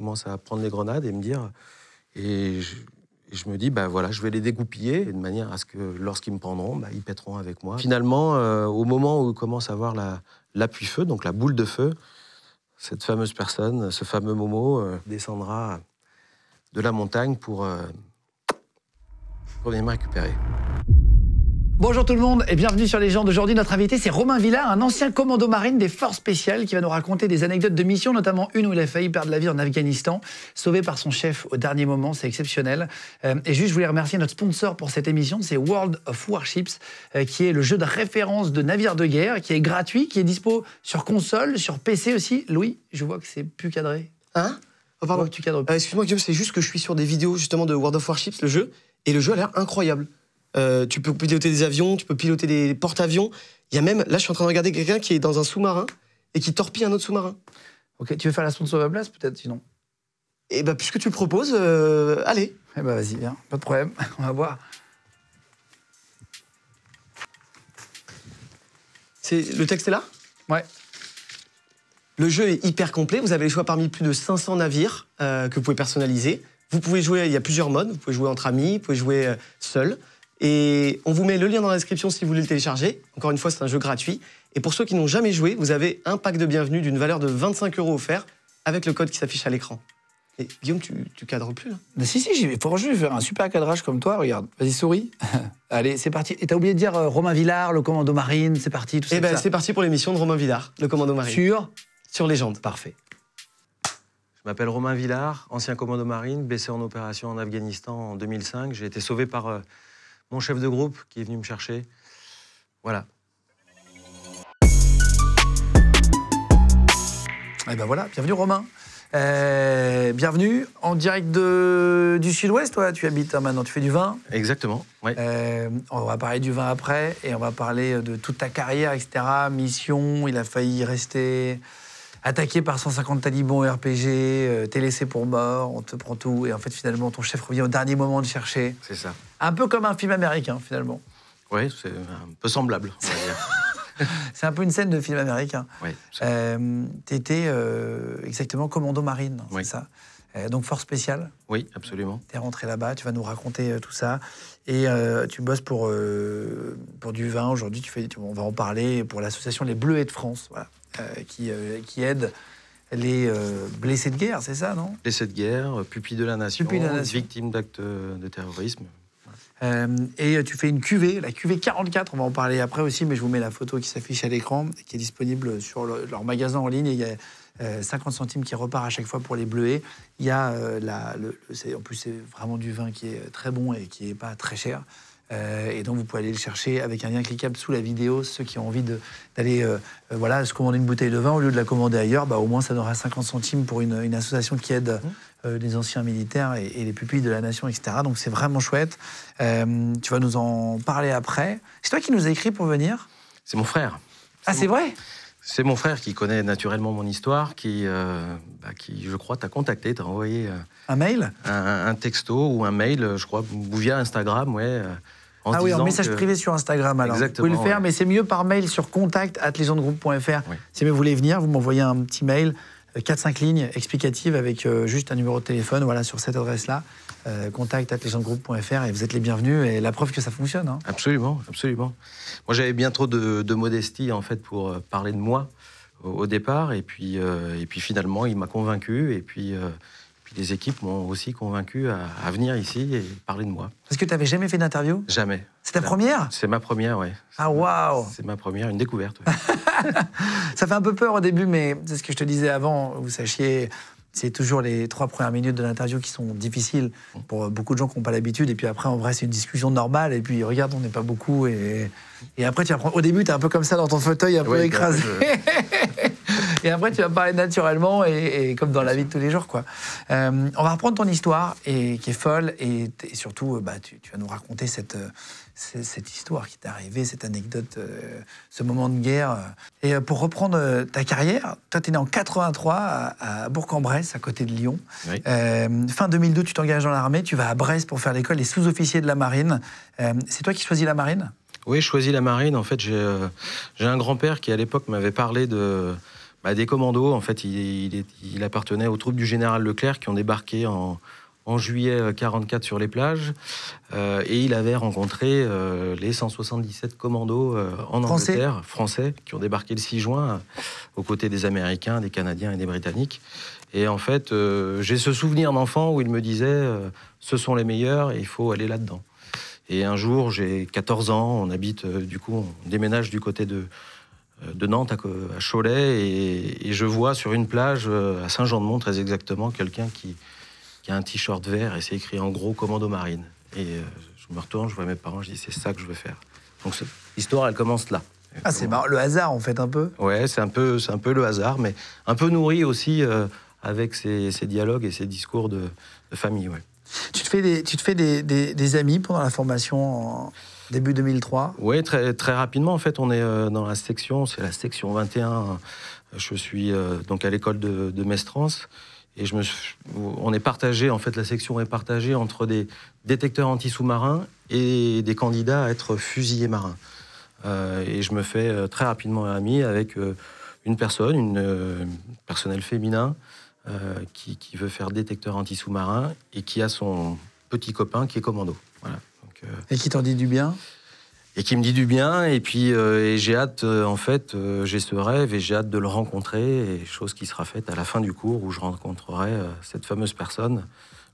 commence à prendre les grenades et me dire. Et je, me dis, bah voilà, je vais les dégoupiller de manière à ce que lorsqu'ils me prendront, bah, ils pèteront avec moi. Finalement, euh, au moment où commence à voir l'appui-feu, donc la boule de feu, cette fameuse personne, ce fameux Momo, euh, descendra de la montagne pour, euh, pour venir me récupérer. Bonjour tout le monde et bienvenue sur Les gens d'aujourd'hui. Notre invité, c'est Romain Villard, un ancien commando marine des forces spéciales qui va nous raconter des anecdotes de mission, notamment une où il a failli perdre la vie en Afghanistan, sauvé par son chef au dernier moment. C'est exceptionnel. Euh, et juste, je voulais remercier notre sponsor pour cette émission, c'est World of Warships, euh, qui est le jeu de référence de navires de guerre, qui est gratuit, qui est dispo sur console, sur PC aussi. Louis, je vois que c'est plus cadré. Hein Oh, pardon, euh, Excuse-moi, c'est juste que je suis sur des vidéos justement de World of Warships, le jeu, et le jeu a l'air incroyable. Euh, tu peux piloter des avions, tu peux piloter des porte-avions. Il y a même, là, je suis en train de regarder quelqu'un qui est dans un sous-marin et qui torpille un autre sous-marin. Ok, tu veux faire la sonde sauve place peut-être sinon Eh ben, puisque tu le proposes, euh, allez. Eh ben, vas-y, viens, pas de problème, on va voir. le texte est là Ouais. Le jeu est hyper complet. Vous avez le choix parmi plus de 500 navires euh, que vous pouvez personnaliser. Vous pouvez jouer, il y a plusieurs modes. Vous pouvez jouer entre amis, vous pouvez jouer seul. Et on vous met le lien dans la description si vous voulez le télécharger. Encore une fois, c'est un jeu gratuit. Et pour ceux qui n'ont jamais joué, vous avez un pack de bienvenue d'une valeur de 25 euros offert avec le code qui s'affiche à l'écran. Et Guillaume, tu, cadres plus là hein bah, Si, si, j'ai pour je vais faire un super cadrage comme toi, regarde. Vas-y, souris. Allez, c'est parti. Et t'as oublié de dire euh, Romain Villard, le commando marine, c'est parti, tout ça. Eh ben, c'est parti pour l'émission de Romain Villard, le commando marine. Sur Sur Légende. Parfait. Je m'appelle Romain Villard, ancien commando marine, baissé en opération en Afghanistan en 2005. J'ai été sauvé par. Euh, mon chef de groupe qui est venu me chercher. Voilà. Eh ben voilà, bienvenue Romain. Eh, bienvenue en direct de, du sud-ouest, toi tu habites hein, maintenant, tu fais du vin. Exactement. Eh, on va parler du vin après et on va parler de toute ta carrière, etc. Mission, il a failli rester attaqué par 150 talibans RPG, euh, t'es laissé pour mort, on te prend tout, et en fait, finalement, ton chef revient au dernier moment de chercher. C'est ça. Un peu comme un film américain, finalement. Oui, c'est un peu semblable, c'est un peu une scène de film américain. Oui. Euh, t'étais euh, exactement commando marine, hein, c'est ça donc force spéciale. Oui, absolument. Tu es rentré là-bas, tu vas nous raconter tout ça. Et tu bosses pour, pour du vin aujourd'hui, tu fais, on va en parler, pour l'association Les Bleuets de France. Voilà. Euh, qui, euh, qui aide les euh, blessés de guerre, c'est ça, non Blessés de guerre, pupilles de la nation, victimes d'actes de terrorisme. et tu fais une cuvée, la cuvée 44, on va en parler après aussi, mais je vous mets la photo qui s'affiche à l'écran, qui est disponible sur leur magasin en ligne. il y a 50 centimes qui repart à chaque fois pour les bleuer, Il y a en plus, c'est vraiment du vin qui est très bon et qui n'est pas très cher. Euh, et donc, vous pouvez aller le chercher avec un lien cliquable sous la vidéo. Ceux qui ont envie d'aller euh, euh, voilà, se commander une bouteille de vin, au lieu de la commander ailleurs, bah, au moins ça donnera 50 centimes pour une, association qui aide mmh. les anciens militaires et, les pupilles de la nation, etc. Donc, c'est vraiment chouette. tu vas nous en parler après. C'est toi qui nous as écrit pour venir C'est mon frère. Ah, c'est vrai c'est mon frère qui connaît naturellement mon histoire, qui, bah, qui je crois, t'a contacté, t'a envoyé. un mail un, texto ou un mail, je crois, via Instagram, ouais ah oui, en message privé sur Instagram alors. vous pouvez le faire, mais c'est mieux par mail sur contact at Oui. Si vous voulez venir, vous m'envoyez un petit mail, 4-5 euh, lignes explicatives avec euh, juste un numéro de téléphone, voilà, sur cette adresse-là, euh, at groupefr et vous êtes les bienvenus et la preuve que ça fonctionne. Hein. Absolument, absolument. Moi j'avais bien trop de, modestie en fait pour parler de moi au, départ et puis, et puis finalement il m'a convaincu et puis les équipes m'ont aussi convaincu à, venir ici et parler de moi. Parce que tu n'avais jamais fait d'interview Jamais. C'est ta première C'est ma première, oui. Ah, waouh C'est ma première, une découverte. ça fait un peu peur au début, mais c'est ce que je te disais avant, vous sachiez c'est toujours les trois premières minutes de l'interview qui sont difficiles pour beaucoup de gens qui n'ont pas l'habitude. Et puis après, en vrai, c'est une discussion normale. Et puis, regarde, on n'est pas beaucoup. Et, après, tu apprends. Au début, tu es un peu comme ça dans ton fauteuil, un peu bah, écrasé. Et après, tu vas parler naturellement et, comme dans la vie de tous les jours. quoi. Euh, on va reprendre ton histoire et, qui est folle et, surtout, euh, bah, tu, vas nous raconter cette, euh, cette, histoire qui t'est arrivée, cette anecdote, ce moment de guerre. Et pour reprendre ta carrière, toi, tu es né en 83 à, à Bourg-en-Bresse, à côté de Lyon. fin 2002, tu t'engages dans l'armée, tu vas à Brest pour faire l'école, des sous-officiers de la marine. C'est toi qui choisis la marine oui, choisis la marine. En fait, j'ai un grand-père qui, à l'époque, m'avait parlé de, bah, des commandos, en fait, il, appartenait aux troupes du général Leclerc qui ont débarqué en, juillet 1944 euh, sur les plages. Euh, et il avait rencontré euh, les 177 commandos en Angleterre, français, qui ont débarqué le 6 juin aux côtés des Américains, des Canadiens et des Britanniques. Et en fait, j'ai ce souvenir d'enfant où il me disait ce sont les meilleurs et il faut aller là-dedans. Et un jour, j'ai 14 ans, on habite, du coup, on déménage du côté de, euh, de Nantes à, Cholet et, je vois sur une plage euh, à Saint-Jean-de-Mont très exactement quelqu'un qui, a un t-shirt vert et c'est écrit en gros commando marine. Et euh, je me retourne, je vois mes parents, je dis c'est ça que je veux faire. Donc l'histoire elle commence là. Ah c'est marrant, le hasard en fait un peu. Ouais, c'est un peu un peu le hasard, mais un peu nourri aussi avec ces, dialogues et ces discours de, famille. Ouais. Tu te fais des tu te fais amis pendant la formation. Début 2003 Oui, très, rapidement. En fait, on est euh, dans la section, c'est la section 21. Je suis euh, donc à l'école de, de Mestrance. Et je me on est partagé, en fait, la section est partagée entre des détecteurs anti-sous-marins et des candidats à être fusillés marins. Euh, et je me fais très rapidement ami avec une personne, une, personnel féminin, qui, veut faire détecteur anti-sous-marin et qui a son petit copain qui est commando. Voilà et qui t'en dit du bien et qui me dit du bien. Et puis, euh, j'ai hâte, euh, en fait, euh, j'ai ce rêve et j'ai hâte de le rencontrer. Et chose qui sera faite à la fin du cours où je rencontrerai cette fameuse personne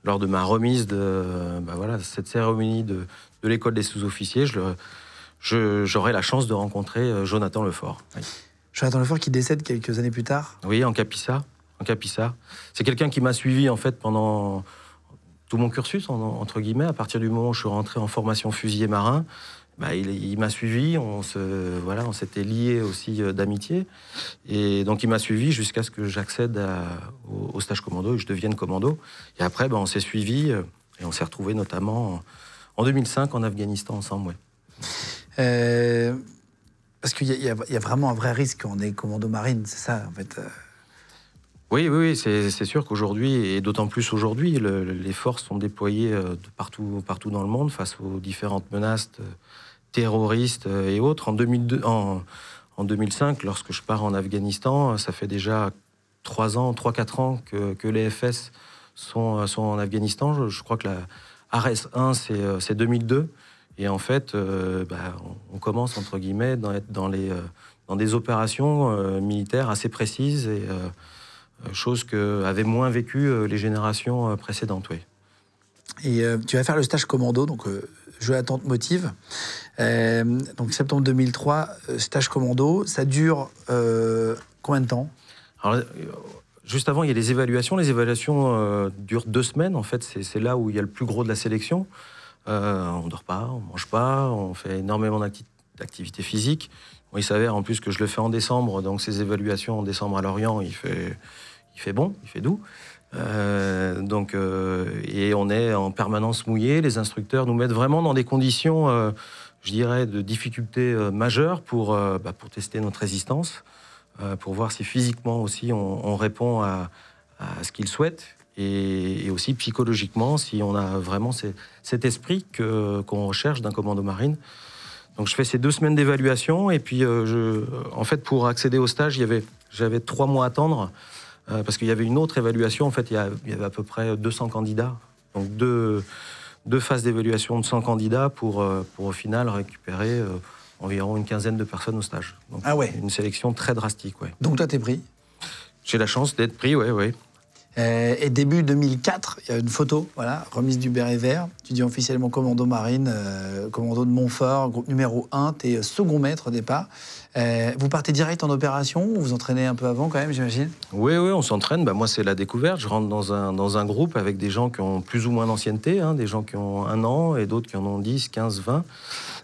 lors de ma remise de bah voilà, cette cérémonie de, de l'école des sous-officiers. J'aurai je la chance de rencontrer Jonathan Lefort. Jonathan Lefort qui décède quelques années plus tard Oui, en Capissa. En Capissa. C'est quelqu'un qui m'a suivi, en fait, pendant tout mon cursus, entre guillemets, à partir du moment où je suis rentré en formation fusilier marin, bah, il, m'a suivi, on se, voilà, on s'était liés aussi euh, d'amitié, et donc il m'a suivi jusqu'à ce que j'accède au, stage commando et que je devienne commando. Et après, bah, on s'est suivi euh, et on s'est retrouvé notamment en, 2005 en Afghanistan ensemble. Euh, parce qu'il y, a vraiment un vrai risque quand on est commando marine, c'est ça en fait. Oui, oui, c'est sûr qu'aujourd'hui, et d'autant plus aujourd'hui, les forces sont déployées euh, de partout, partout dans le monde face aux différentes menaces euh, terroristes euh, et autres. En, 2002, en, 2005, lorsque je pars en Afghanistan, ça fait déjà 3 ans, 3-4 ans que, les FS sont, sont en Afghanistan. Je, crois que la RS1, c'est 2002. Et en fait, bah, on, commence, entre guillemets, dans, dans, les, dans des opérations militaires assez précises et... Euh, chose que avaient moins vécu euh, les générations euh, précédentes, oui. Et tu vas faire le stage commando, donc je jeu motive. donc septembre 2003, stage commando, ça dure combien de temps Alors, Juste avant, il y a les évaluations. Les évaluations durent deux semaines. En fait, c'est là où il y a le plus gros de la sélection. on ne dort pas, on ne mange pas, on fait énormément d'activités physiques. il s'avère en plus que je le fais en décembre, donc ces évaluations en décembre à Lorient, il fait il fait bon, il fait doux. Euh, donc, euh, et on est en permanence mouillé. Les instructeurs nous mettent vraiment dans des conditions, euh, je dirais, de difficultés majeures pour, bah, pour tester notre résistance, pour voir si physiquement aussi on, répond à, ce qu'ils souhaitent, et, aussi psychologiquement, si on a vraiment cet esprit que, qu'on recherche d'un commando marine. Donc je fais ces deux semaines d'évaluation, et puis je, en fait, pour accéder au stage, y avait, j'avais trois mois à attendre. Euh, parce qu'il y avait une autre évaluation, en fait, il y, avait à peu près 200 candidats. Donc deux, phases d'évaluation de 100 candidats pour, euh, pour au final récupérer euh, environ une quinzaine de personnes au stage. Donc, ah Une sélection très drastique, ouais. Donc toi, t'es pris J'ai la chance d'être pris, oui, oui. Euh, et début 2004, il y a une photo, voilà, remise du béret vert. Tu dis officiellement commando marine, euh, commando de Montfort, groupe numéro 1, tu euh, second maître au départ. vous partez direct en opération ou vous entraînez un peu avant quand même, j'imagine Oui, oui, on s'entraîne. Bah, moi, c'est la découverte. Je rentre dans un, dans un groupe avec des gens qui ont plus ou moins d'ancienneté, hein, des gens qui ont un an et d'autres qui en ont 10, 15, 20.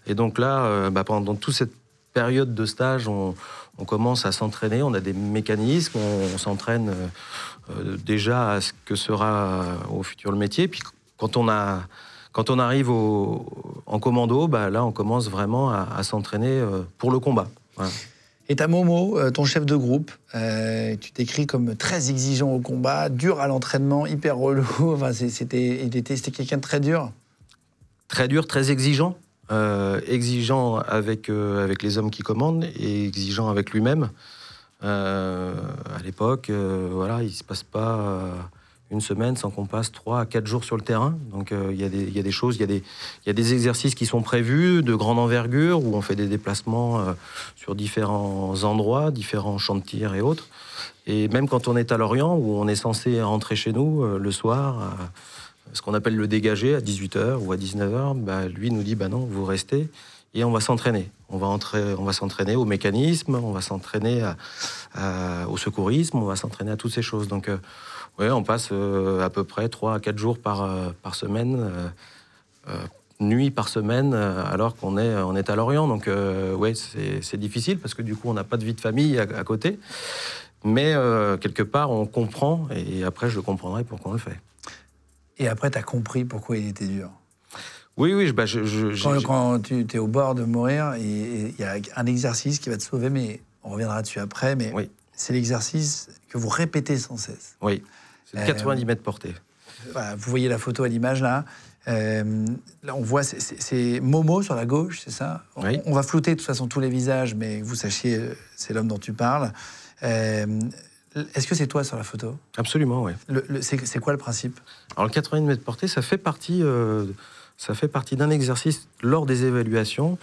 Et donc là, bah, pendant toute cette période de stage, on on commence à s'entraîner, on a des mécanismes, on, s'entraîne euh, euh, déjà à ce que sera euh, au futur le métier. Puis quand on a quand on arrive au, en commando, bah, là, on commence vraiment à, s'entraîner pour le combat. Et ta Momo, ton chef de groupe, tu t'écris comme très exigeant au combat, dur à l'entraînement, hyper relou. Enfin, c'était, c'était quelqu'un de très dur. Très dur, très exigeant. Euh, exigeant avec, euh, avec les hommes qui commandent et exigeant avec lui-même. Euh, à l'époque, voilà, il ne se passe pas une semaine sans qu'on passe trois à quatre jours sur le terrain. Donc il y, a des choses, il y, a des, y a des exercices qui sont prévus de grande envergure où on fait des déplacements sur différents endroits, différents chantiers et autres. Et même quand on est à Lorient, où on est censé rentrer chez nous le soir ce qu'on appelle le dégager à 18h ou à 19h, bah, lui nous dit bah non, vous restez et on va s'entraîner. On va, entrer, on va s'entraîner au mécanisme, on va s'entraîner au secourisme, on va s'entraîner à toutes ces choses. Donc, euh, ouais, on passe euh, à peu près 3 à 4 jours par, euh, par semaine, nuit par semaine, alors qu'on est, on est à Lorient. Donc, ouais, c'est, difficile parce que du coup, on n'a pas de vie de famille à, à côté. Mais quelque part, on comprend, et après, je comprendrai pourquoi on le fait. Et après, tu as compris pourquoi il était dur. Oui, oui. Bah, je, quand, tu es au bord de mourir, il y a un exercice qui va te sauver, mais on reviendra dessus après. Mais oui. c'est l'exercice que vous répétez sans cesse. Oui, c'est euh, 90 mètres portés. – vous voyez la photo à l'image là. Euh, là, on voit, c'est Momo sur la gauche, c'est ça on, oui. on, va flouter de toute façon tous les visages, mais vous sachiez, euh, c'est l'homme dont tu parles. Euh, est-ce que c'est toi sur la photo Absolument, oui. c'est quoi le principe Alors, le 80 mètres portés, ça fait partie, euh, ça fait partie d'un exercice lors des évaluations.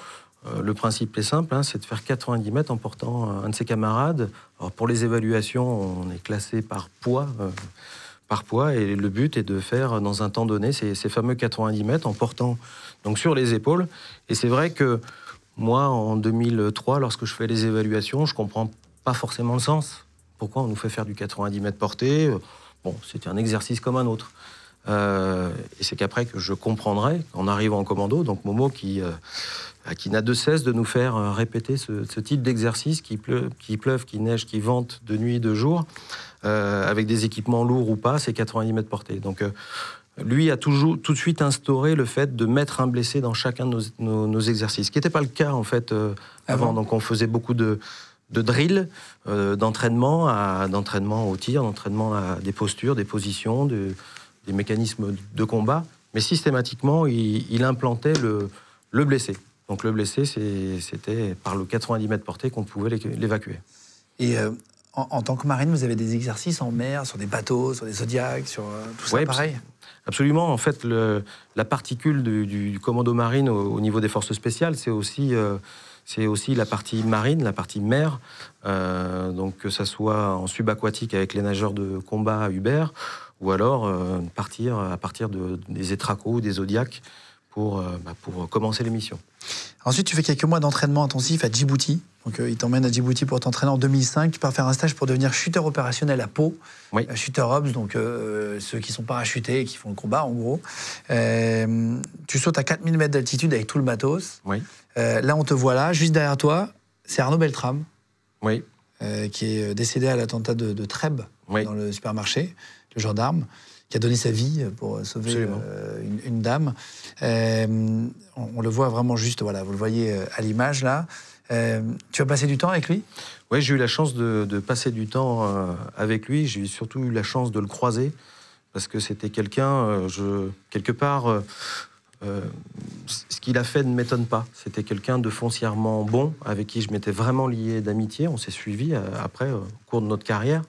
Euh, le principe est simple, hein, c'est de faire 90 mètres en portant euh, un de ses camarades. Alors, pour les évaluations, on est classé par poids. par poids, et le but est de faire dans un temps donné ces, ces fameux 90 mètres en portant donc sur les épaules. Et c'est vrai que moi, en 2003, lorsque je fais les évaluations, je comprends pas forcément le sens. Pourquoi on nous fait faire du 90 mètres porté euh, Bon, c'était un exercice comme un autre. Euh, et c'est qu'après que je comprendrai, en arrivant en commando, donc Momo qui, euh, qui n'a de cesse de nous faire répéter ce, type d'exercice qui, qui pleuve, qui neige, qui vente de nuit, de jour, avec des équipements lourds ou pas, c'est 90 mètres portés. Donc lui a toujours, tout de suite instauré le fait de mettre un blessé dans chacun de nos, exercices, ce qui n'était pas le cas en fait avant. Donc on faisait beaucoup de, de drill, euh, d'entraînement à d'entraînement au tir, d'entraînement à des postures, des positions, des mécanismes de combat. Mais systématiquement, il, implantait le, le, blessé. Donc le blessé, c'était par le 90 mètres porté qu'on pouvait l'évacuer. Et euh, en, tant que marine, vous avez des exercices en mer, sur des bateaux, sur des zodiacs, sur euh, tout ça pareil Absolument. En fait, la particule du, commando marine au, niveau des forces spéciales, c'est aussi c'est aussi la partie marine, la partie mer, euh, donc que ça soit en subaquatique avec les nageurs de combat à Uber, ou alors euh, partir à partir de, des étracos ou des zodiacs pour, euh, bah, pour commencer les missions. Ensuite, tu fais quelques mois d'entraînement intensif à Djibouti. Donc, t'emmènent à Djibouti pour t'entraîner en 2005. Tu pars faire un stage pour devenir chuteur opérationnel à Pau. à chuteur Ops, donc ceux qui sont parachutés et qui font le combat, en gros. tu sautes à 4000 mètres d'altitude avec tout le matos. Oui. Euh, là, on te voit là, juste derrière toi, c'est Arnaud Beltram. Oui. Euh, qui est euh, décédé à l'attentat de, de Trèbes, dans le supermarché, le gendarme, qui a donné sa vie pour sauver une, dame. On, le voit vraiment juste, voilà, vous le voyez à l'image là. tu as passé du temps avec lui Oui, j'ai eu la chance de, passer du temps avec lui. J'ai surtout eu la chance de le croiser parce que c'était quelqu'un, quelque part, euh, ce qu'il a fait ne m'étonne pas. C'était quelqu'un de foncièrement bon, avec qui je m'étais vraiment lié d'amitié. On s'est suivi euh, après, euh, au cours de notre carrière.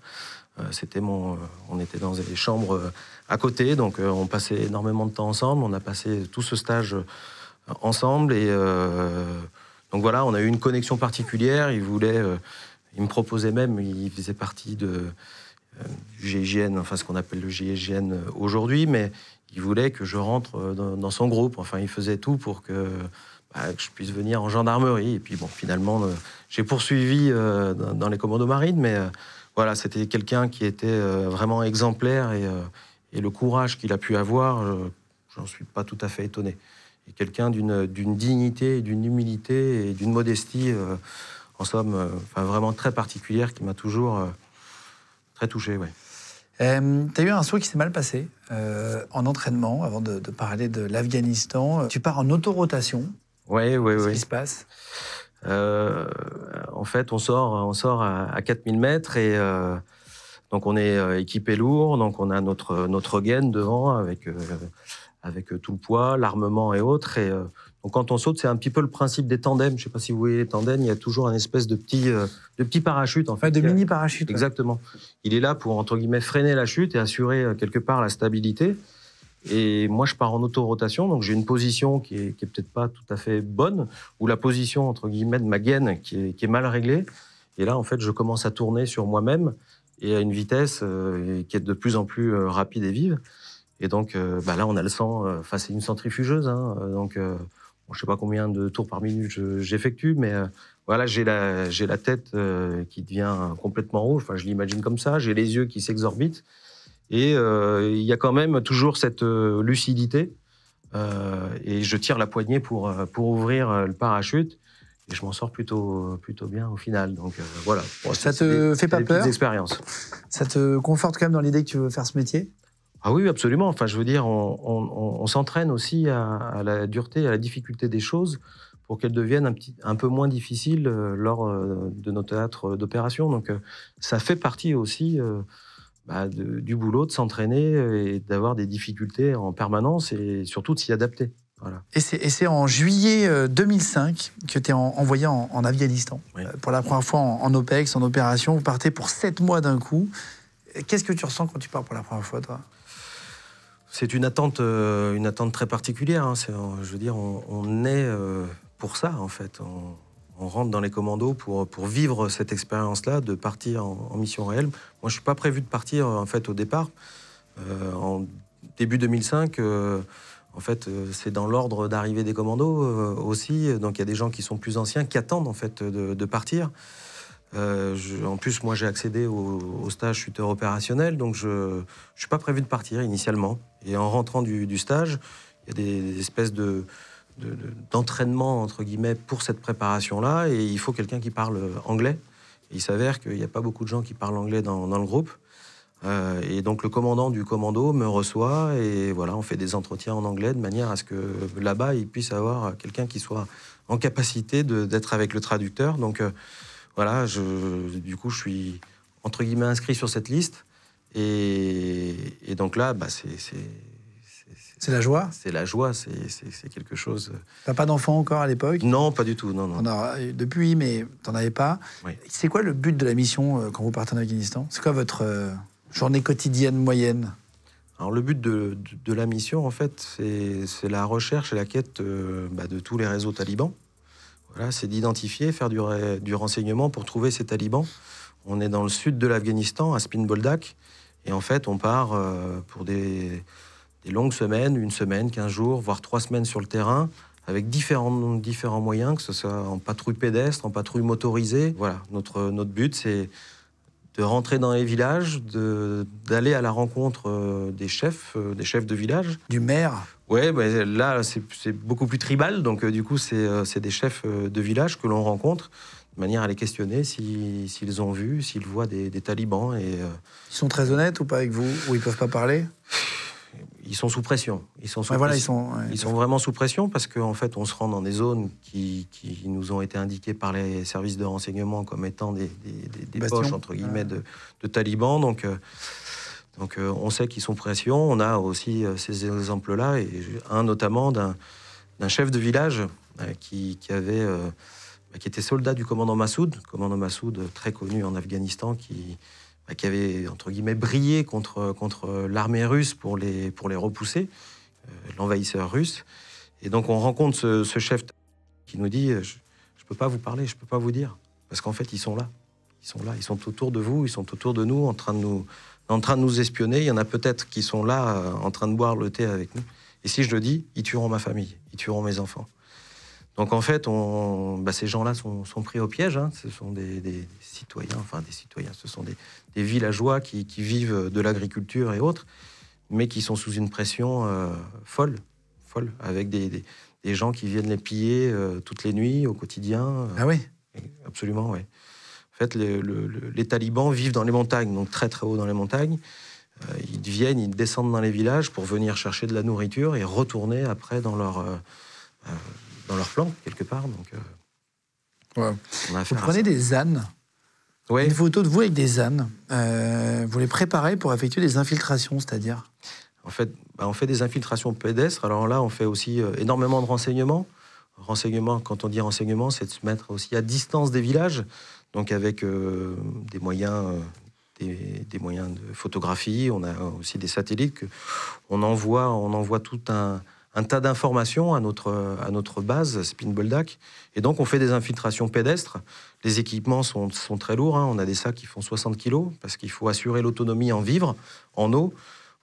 C'était mon, on était dans les chambres à côté, donc on passait énormément de temps ensemble. On a passé tout ce stage ensemble et donc voilà, on a eu une connexion particulière. Il voulait, il me proposait même, il faisait partie de du GIGN, enfin ce qu'on appelle le GIGN aujourd'hui, mais il voulait que je rentre euh, dans, son groupe. Enfin, il faisait tout pour bah, que, je puisse venir en gendarmerie. Et puis, bon, finalement, euh, j'ai poursuivi euh, dans, les commandos marines, mais voilà, c'était quelqu'un qui était vraiment exemplaire et, le courage qu'il a pu avoir, j'en suis pas tout à fait étonné. Et quelqu'un d'une dignité, d'une humilité et d'une modestie, en somme, vraiment très particulière qui m'a toujours très touché, oui. Euh, tu as eu un saut qui s'est mal passé euh, en entraînement, avant de, parler de l'Afghanistan. Tu pars en autorotation. Oui, oui, oui. Qu'est-ce qui se passe euh, En fait, on sort, on sort à, à 4000 mètres et euh, donc on est euh, équipé lourd, donc on a notre, euh, notre gaine devant avec, euh, avec tout le poids, l'armement et autres. Et donc quand on saute, c'est un petit peu le principe des tandems. Je ne sais pas si vous voyez les tandems, il y a toujours un espèce de petit, de petit parachute en fait. de mini parachute. Exactement. Il est là pour entre guillemets freiner la chute et assurer quelque part la stabilité. Et moi, je pars en autorotation, donc j'ai une position qui est, qui est peut-être pas tout à fait bonne, ou la position entre guillemets de ma gaine qui est, qui est mal réglée. Et là, en fait, je commence à tourner sur moi-même et à une vitesse euh, qui est de plus en plus euh, rapide et vive. Et donc euh, bah là, on a le sang face à une centrifugeuse. Hein, donc je ne sais pas combien de tours par minute j'effectue, mais voilà, j'ai la, tête qui devient complètement rouge. Enfin, je l'imagine comme ça. J'ai les yeux qui s'exorbitent. Et il y a quand même toujours cette lucidité. et je tire la poignée pour ouvrir le parachute. Et je m'en sors plutôt, plutôt bien au final. Donc euh, voilà. ça te fait pas peur expérience. Ça te conforte quand même dans l'idée que tu veux faire ce métier ah oui, absolument. Enfin, je veux dire, on, s'entraîne aussi à, la dureté, à la difficulté des choses pour qu'elles deviennent un, petit, un peu moins difficiles euh, lors euh, de nos théâtres d'opération. Donc, ça fait partie aussi bah, du boulot de s'entraîner et d'avoir des difficultés en permanence et surtout de s'y adapter. Et c'est en juillet 2005 euh, que tu es envoyé en, Afghanistan. Euh, pour la première fois en, OPEX, en opération. Vous partez pour sept mois d'un coup. Qu'est-ce que tu ressens quand tu pars pour la première fois, toi C'est une attente, euh, une attente très particulière. Hein. Je veux dire, on, est pour ça, en fait. On, rentre dans les commandos pour, pour vivre cette expérience-là, de partir en, mission réelle. Moi, je ne suis pas prévu de partir, en fait, au départ. en début 2005 en fait, euh, c'est dans l'ordre d'arrivée des commandos euh, aussi. Donc il y a des gens qui sont plus anciens, qui attendent en fait de, partir. Euh, en plus, moi, j'ai accédé au, stage chuteur opérationnel, donc je ne suis pas prévu de partir initialement. Et en rentrant du, stage, il y a des, espèces de d'entraînement, entre guillemets, pour cette préparation-là, et il faut quelqu'un qui parle anglais. il s'avère qu'il n'y a pas beaucoup de gens qui parlent anglais dans le groupe. Euh, et donc le commandant du commando me reçoit et voilà, on fait des entretiens en anglais de manière à ce que là-bas, il puisse avoir quelqu'un qui soit en capacité d'être avec le traducteur. Donc euh, voilà, je, du coup, je suis entre guillemets inscrit sur cette liste. Et, donc là, bah, c'est... C'est la joie C'est la joie, c'est quelque chose. T'as pas d'enfant encore à l'époque Non, pas du tout, non, non. depuis, mais t'en avais pas. C'est quoi le but de la mission euh, quand vous partez en Afghanistan C'est quoi votre journée quotidienne moyenne alors le but de, la mission, en fait, c'est la recherche et la quête euh, bah, de tous les réseaux talibans. Voilà, c'est d'identifier, faire du, renseignement pour trouver ces talibans. On est dans le sud de l'Afghanistan, à Spinboldak, et en fait, on part euh, pour des, longues semaines, une semaine, quinze jours, voire trois semaines sur le terrain, avec différents, moyens, que ce soit en patrouille pédestre, en patrouille motorisée. Voilà, notre but, c'est de rentrer dans les villages, d'aller à la rencontre euh, des chefs, euh, des chefs de village. Du maire Oui, bah, là, c'est beaucoup plus tribal, donc euh, du coup, c'est des chefs de village que l'on rencontre de manière à les questionner s'ils ont vu, s'ils voient des, talibans. Et, Ils sont très honnêtes ou pas avec vous Ou ils peuvent pas parler ils sont sous pression. Ils sont, sous pression. ils sont, ils sont vraiment sous pression parce qu'en fait, on se rend dans des zones qui, nous ont été indiquées par les services de renseignement comme étant des, poches, entre guillemets, de, talibans. Donc, euh, donc euh, on sait qu'ils sont pression. On a aussi euh, ces exemples-là, et un notamment d'un chef de village qui, qui, avait... qui était soldat du commandant Massoud, commandant Massoud très connu en Afghanistan, qui, bah, qui avait, entre guillemets, brillé contre, contre l'armée russe pour les, pour les repousser, euh, l'envahisseur russe. Et donc on rencontre ce, chef qui nous dit, je ne peux pas vous parler, je ne peux pas vous dire, parce qu'en fait, ils sont là. Ils sont là, ils sont autour de vous, ils sont autour de nous, en train de nous, en train de nous espionner. Il y en a peut-être qui sont là, euh, en train de boire le thé avec nous. Et si je le dis, ils tueront ma famille, ils tueront mes enfants. Donc en fait, on, bah, ces gens-là sont, pris au piège. Hein. Ce sont des, citoyens, enfin des citoyens, ce sont des, villageois qui, vivent de l'agriculture et autres, mais qui sont sous une pression euh, folle, folle, avec des, gens qui viennent les piller euh, toutes les nuits, au quotidien. Euh, ah oui Absolument, oui. En fait, les, talibans vivent dans les montagnes, donc très très haut dans les montagnes. ils viennent, ils descendent dans les villages pour venir chercher de la nourriture et retourner après dans leur dans leur plan, quelque part. Donc, euh, on vous prenez des ânes. Ouais. Une photo de vous avec des ânes. Euh, vous les préparez pour effectuer des infiltrations, c'est-à-dire En fait, bah, on fait des infiltrations pédestres. Alors là, on fait aussi euh, énormément de renseignements. renseignements, quand on dit renseignements, c'est de se mettre aussi à distance des villages, donc avec des moyens des, des, moyens de photographie, on a aussi des satellites. Que on, envoie, on envoie tout un, un tas d'informations à notre, à notre base, Spinboldac. Et donc, on fait des infiltrations pédestres. Les équipements sont, très lourds. Hein. On a des sacs qui font 60 kg parce qu'il faut assurer l'autonomie en vivre en eau.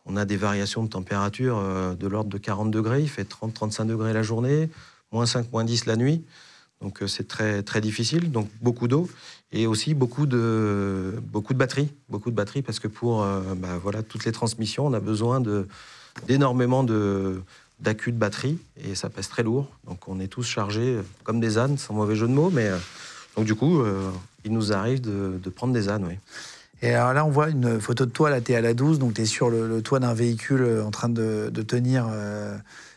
On a des variations de température euh, de l'ordre de 40 degrés. Il fait 30-35 degrés la journée, moins 5, moins 10 la nuit. Donc, euh, c'est très, très difficile. Donc, beaucoup d'eau et aussi beaucoup de, beaucoup de batteries. Beaucoup de batteries parce que pour euh, bah, voilà, toutes les transmissions, on a besoin d'énormément de d'accu de batterie et ça pèse très lourd. Donc on est tous chargés comme des ânes, sans mauvais jeu de mots, mais euh, donc du coup, euh, il nous arrive de, prendre des ânes, oui. Et alors là, on voit une photo de toi, là, tu à la 12, donc tu es sur le, toit d'un véhicule euh, en train de, tenir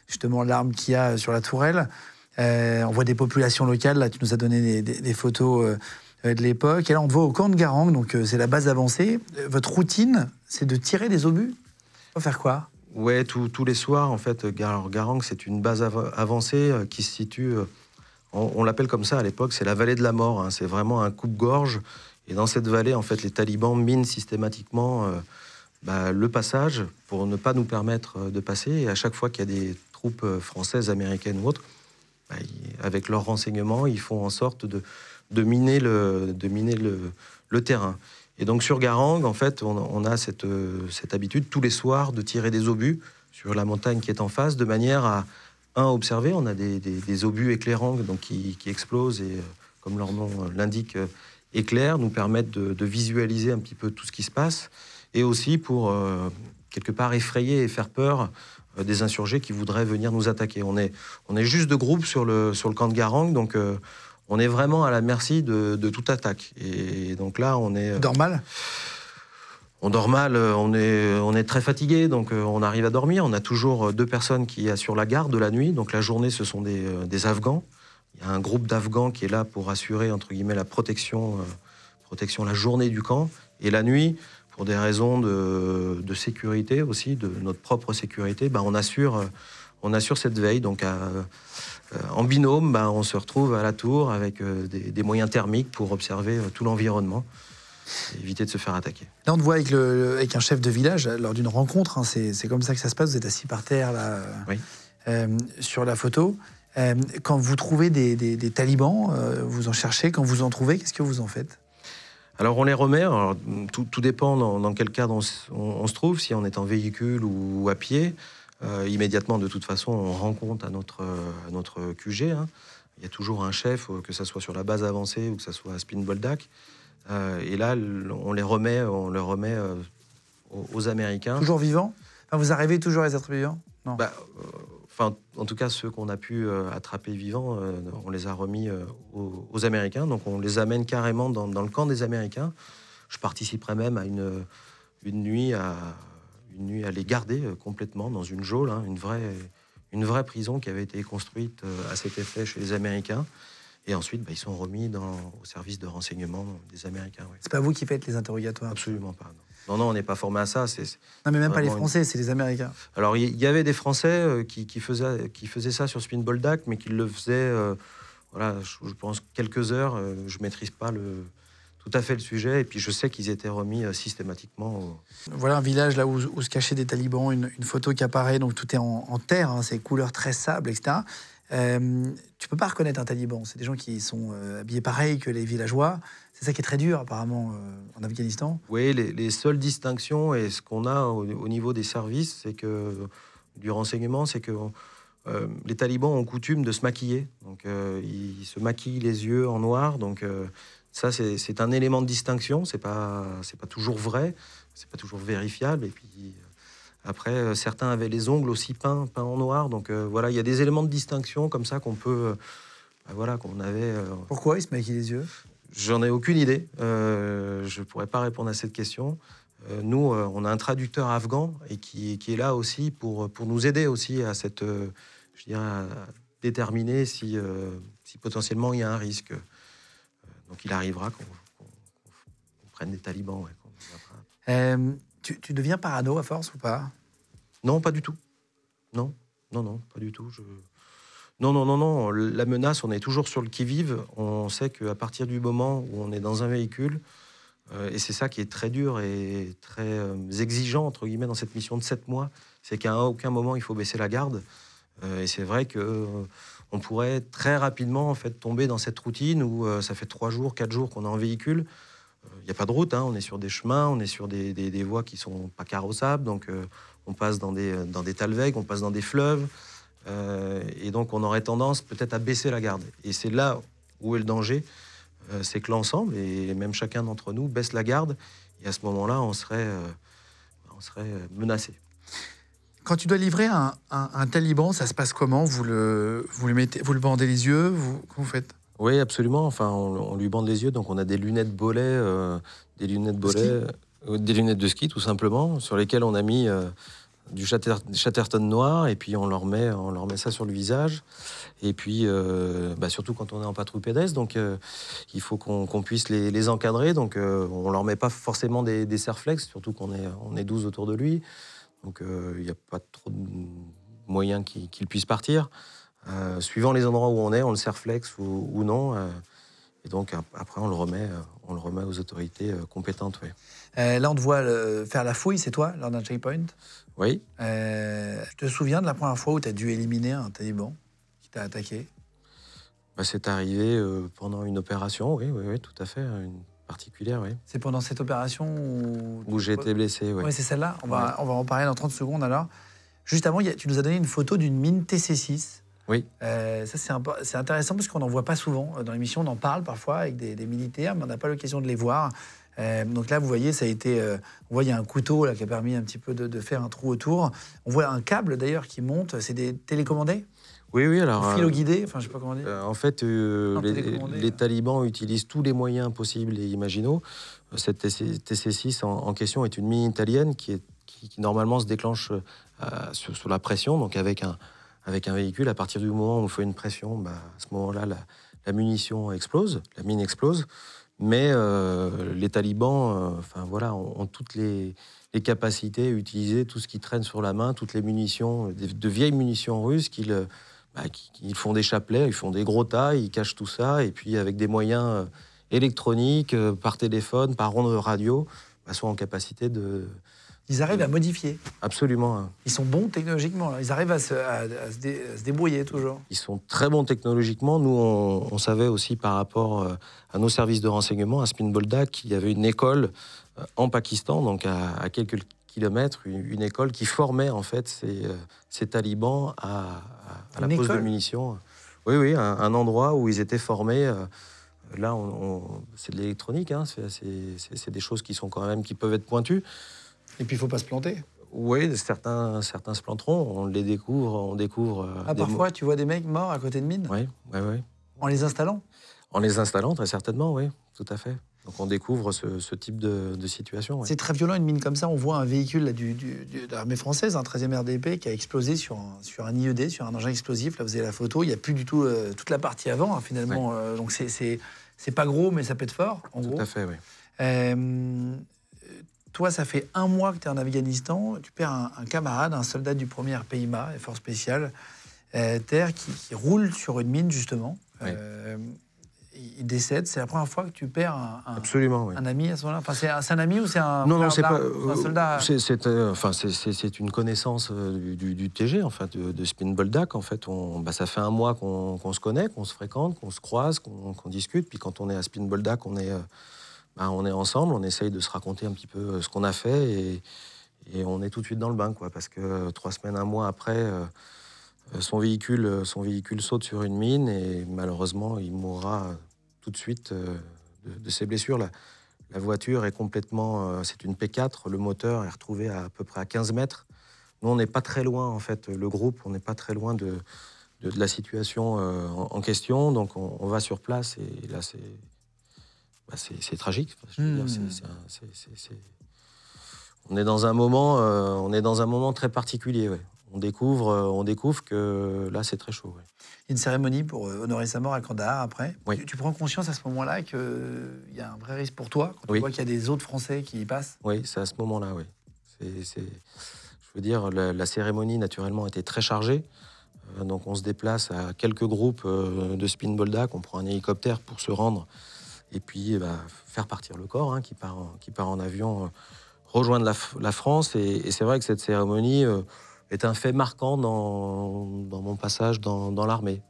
justement l'arme qu'il y a sur la tourelle. on voit des populations locales, là, tu nous as donné des, photos de l'époque. Et là, on te voit au camp de Garang, donc c'est la base avancée. Votre routine, c'est de tirer des obus Pour faire quoi Ouais, tous les soirs, en fait, euh, Garang, c'est une base avancée euh, qui se situe, euh, on, l'appelle comme ça à l'époque, c'est la vallée de la mort. Hein. c'est vraiment un coupe-gorge. Et dans cette vallée, en fait, les talibans minent systématiquement bah, le passage pour ne pas nous permettre de passer. Et à chaque fois qu'il y a des troupes françaises, américaines ou autres, bah, avec leurs renseignements, ils font en sorte de, miner le terrain. Et donc sur Garang, en fait, on, a cette, euh, cette, habitude tous les soirs de tirer des obus sur la montagne qui est en face, de manière à, un, observer, on a des, des, obus éclairants donc qui, qui, explosent et, euh, comme leur nom l'indique, euh, éclairent, nous permettent de, visualiser un petit peu tout ce qui se passe, et aussi pour, quelque part, effrayer et faire peur des insurgés qui voudraient venir nous attaquer. On est, on est juste de groupe sur le, sur le camp de Garang, donc on est vraiment à la merci de, toute attaque. Et donc là, on est. normal mal On dort mal, on est, très fatigué, donc euh, on arrive à dormir. On a toujours euh, deux personnes qui assurent la garde de la nuit. Donc la journée, ce sont euh, des, Afghans. Il y a un groupe d'Afghans qui est là pour assurer, entre guillemets, la protection, protection la journée du camp. Et la nuit, pour des raisons de, sécurité aussi, de notre propre sécurité, ben on, assure, on assure cette veille. Donc à euh, en binôme, ben, on se retrouve à la tour avec euh, des, moyens thermiques pour observer euh, tout l'environnement éviter de se faire attaquer. Là, on te voit avec, un chef de village lors d'une rencontre. Hein, c'est comme ça que ça se passe. Vous êtes assis par terre là, sur la photo. quand vous trouvez des, talibans, vous en cherchez. Quand vous en trouvez, qu'est-ce que vous en faites alors on les remet, tout, dépend dans, quel cadre on, se trouve, si on est en véhicule ou à pied. Euh, immédiatement, de toute façon, on rend compte à notre, euh, notre QG. Hein. Il y a toujours un chef, euh, que ce soit sur la base avancée ou que ce soit à Spin et là, on les remet, on les remet aux, Américains. Toujours vivants Vous arrivez toujours à les être Non. Bah, enfin, en tout cas ceux qu'on a pu attraper vivants, on les a remis aux, Américains. Donc on les amène carrément dans, dans, le camp des Américains. Je participerai même à une, une nuit à, à les garder euh, complètement dans une geôle, hein, une, vraie, une vraie prison qui avait été construite euh, à cet effet chez les Américains. Et ensuite, bah, ils sont remis dans, au service de renseignement des Américains. C'est pas vous qui faites les interrogatoires Absolument pas. Non, non, on n'est pas formé à ça. C'est, non, mais même pas les Français, c'est les Américains. Alors, il y, avait des Français euh, qui, qui, faisaient, qui faisait ça sur DAC mais qui le faisaient, voilà, je, pense, quelques heures. je je maîtrise pas le, tout à fait le sujet. Et puis je sais qu'ils étaient remis euh, systématiquement. Voilà un village là où, se cachaient des talibans, une, photo qui apparaît, donc tout est en, terre, hein, c'est couleurs très sable, etc. Tu euh, tu peux pas reconnaître un taliban. C'est des gens qui sont euh, habillés pareil que les villageois. C'est ça qui est très dur, apparemment, en Afghanistan. Oui, les, les, seules distinctions et ce qu'on a au, niveau des services, c'est que du renseignement, c'est que les talibans ont coutume de se maquiller. Donc, ils, se maquillent les yeux en noir. Donc, ça, c'est un élément de distinction. C'est pas, c'est pas toujours vrai. C'est pas toujours vérifiable. Et puis euh, après, euh, certains avaient les ongles aussi peints, en noir. Donc euh, voilà, il y a des éléments de distinction comme ça qu'on peut, bah, voilà, qu'on avait. Pourquoi il se maquille les yeux J'en ai aucune idée. Euh, je pourrais pas répondre à cette question. nous, on a un traducteur afghan et qui, qui, est là aussi pour pour nous aider aussi à cette, je dirais, déterminer si si potentiellement il y a un risque. Donc il arrivera qu'on prenne des talibans. Euh, tu, deviens parano à force ou pas Non, pas du tout. Non, non, non, pas du tout. Non, non, non, non. La menace, on est toujours sur le qui-vive. On sait qu'à partir du moment où on est dans un véhicule, euh, et c'est ça qui est très dur et très euh, exigeant, entre guillemets, dans cette mission de 7 mois, c'est qu'à aucun moment il faut baisser la garde. et c'est vrai que on pourrait très rapidement en fait tomber dans cette routine où euh, ça fait trois jours, quatre jours qu'on est en véhicule. Il euh, n'y a pas de route, hein. on est sur des chemins, on est sur des, voies qui sont pas carrossables, donc euh, on passe dans des, dans des talwegs, on passe dans des fleuves, et donc on aurait tendance peut-être à baisser la garde. Et c'est là où est le danger, c'est que l'ensemble, et même chacun d'entre nous, baisse la garde, et à ce moment-là, on serait, on serait menacé. Quand tu dois livrer un, un, taliban, ça se passe comment vous le, vous, le mettez, vous le bandez les yeux vous, vous faites Oui, absolument. Enfin, on, lui bande les yeux, donc on a des lunettes euh, des lunettes euh, des lunettes de ski tout simplement, sur lesquelles on a mis euh, du Chatterton noir et puis on leur met, on leur met ça sur le visage. Et puis, bah, surtout quand on est en patrouille pédestre, donc il faut qu'on puisse les, encadrer. Donc, on leur met pas forcément des, des serflex, surtout qu'on est, on est 12 autour de lui. Donc euh, il n'y a pas trop de moyens qu'il puisse partir. Euh, suivant les endroits où on est, on le sert flex ou, non. Euh, et donc après, on le remet, on le remet aux autorités compétentes. Oui. là, on te voit faire la fouille, c'est toi, lors d'un checkpoint Oui. Tu te souviens de la première fois où tu as dû éliminer un taliban qui t'a attaqué bah, C'est arrivé pendant une opération, oui, oui, oui, tout à fait. Une c'est pendant cette opération où, j'ai été blessé, oui. c'est celle-là. On, va, en parler dans 30 secondes alors. Juste avant, tu nous as donné une photo d'une mine TC6. Oui. Euh, ça, c'est, intéressant parce qu'on n'en voit pas souvent. Euh, dans l'émission, on en parle parfois avec des, militaires, mais on n'a pas l'occasion de les voir. Euh, donc là, vous voyez, ça a été. il y a un couteau qui a permis un petit peu de, de faire un trou autour. On voit un câble d'ailleurs qui monte. C'est des télécommandés oui, oui, alors. Euh, euh, en fait, euh, les, talibans utilisent tous les moyens possibles et imaginaux. Cette TC6 en, question est une mine italienne qui, est, normalement se déclenche sur sous, la pression, donc avec un, avec un véhicule. À partir du moment où on faut une pression, bah, à ce moment-là, la, munition explose, la mine explose. Mais les talibans, enfin voilà, ont, toutes les, les capacités, utiliser tout ce qui traîne sur la main, toutes les munitions, de vieilles munitions russes qu'ils bah, ils font des chapelets, ils font des gros tas, ils cachent tout ça, et puis avec des moyens euh, électroniques, euh, par téléphone, par ondes radio, bah, sont en capacité de... Ils arrivent à modifier. Absolument. Hein. Ils sont bons technologiquement, ils arrivent à se, débrouiller toujours. Ils sont très bons technologiquement. Nous, on, savait aussi par rapport euh, à nos services de renseignement, à Spinbolda, qu'il y avait une école en Pakistan, donc à, quelques kilomètres, une, école qui formait en fait ces talibans à, à la pose de munitions. Oui, oui, un, endroit où ils étaient formés. Euh, là, c'est de l'électronique, hein, c'est des choses qui sont quand même qui peuvent être pointues. Et puis, il faut pas se planter. Oui, certains, certains se planteront. On les découvre, on découvre. Euh, ah, parfois, tu vois des mecs morts à côté de mines. Oui, oui, oui. En les installant. En les installant, très certainement, oui, tout à fait. Donc on découvre ce, type de, situation. C'est très violent une mine comme ça. On voit un véhicule là, de l'armée française, un 13e RDP, qui a explosé sur un, sur un IED, sur un engin explosif. Là vous avez la photo, il n'y a plus du tout euh, toute la partie avant hein, finalement. donc Euh, donc c'est pas gros mais ça pète fort en gros. Tout à fait, oui. Euh, toi, ça fait un mois que tu es en Afghanistan, tu perds un, camarade, un soldat du 1er PIMA, Force spéciale, euh, Terre, qui, roule sur une mine justement il décède, c'est la première fois que tu perds un, un ami à ce moment-là enfin, c'est, un, ami ou c'est un, non, c'est euh, soldat euh, c'est, c'est, une connaissance euh, du, TG, en de, de Spinboldac. En fait. On, bah, ça fait un mois qu'on, se connaît, qu'on se fréquente, qu'on se croise, qu'on, discute. Puis quand on est à Spinboldac, on est, bah, on est ensemble, on essaye de se raconter un petit peu ce qu'on a fait et, on est tout de suite dans le bain, quoi, parce que trois semaines, un mois après... son véhicule, son véhicule saute sur une mine et malheureusement il mourra tout de suite euh, de, ces blessures. La, la voiture est complètement. Euh, c'est une P4, le moteur est retrouvé à, à peu près à 15 mètres. Nous, on n'est pas très loin, en fait, le groupe, on n'est pas très loin de, de, la situation euh, en, question. Donc, on, va sur place et là, c'est bah, c'est tragique. On est dans un moment, on est dans un moment très particulier. Ouais on découvre, euh, on découvre que là, c'est très chaud. Il y a une cérémonie pour euh, honorer sa mort à Kandahar après. Tu, prends conscience à ce moment-là qu'il euh, y a un vrai risque pour toi quand tu vois qu'il y a des autres Français qui y passent Oui, c'est à ce moment-là, oui. C'est, je veux dire, la, cérémonie, naturellement, était très chargée. donc, on se déplace à quelques groupes de de boldac. On prend un hélicoptère pour se rendre et puis eh ben, faire partir le corps hein, qui, part en, avion, rejoindre la, France. et c'est vrai que cette cérémonie est un fait marquant dans, mon passage dans, l'armée.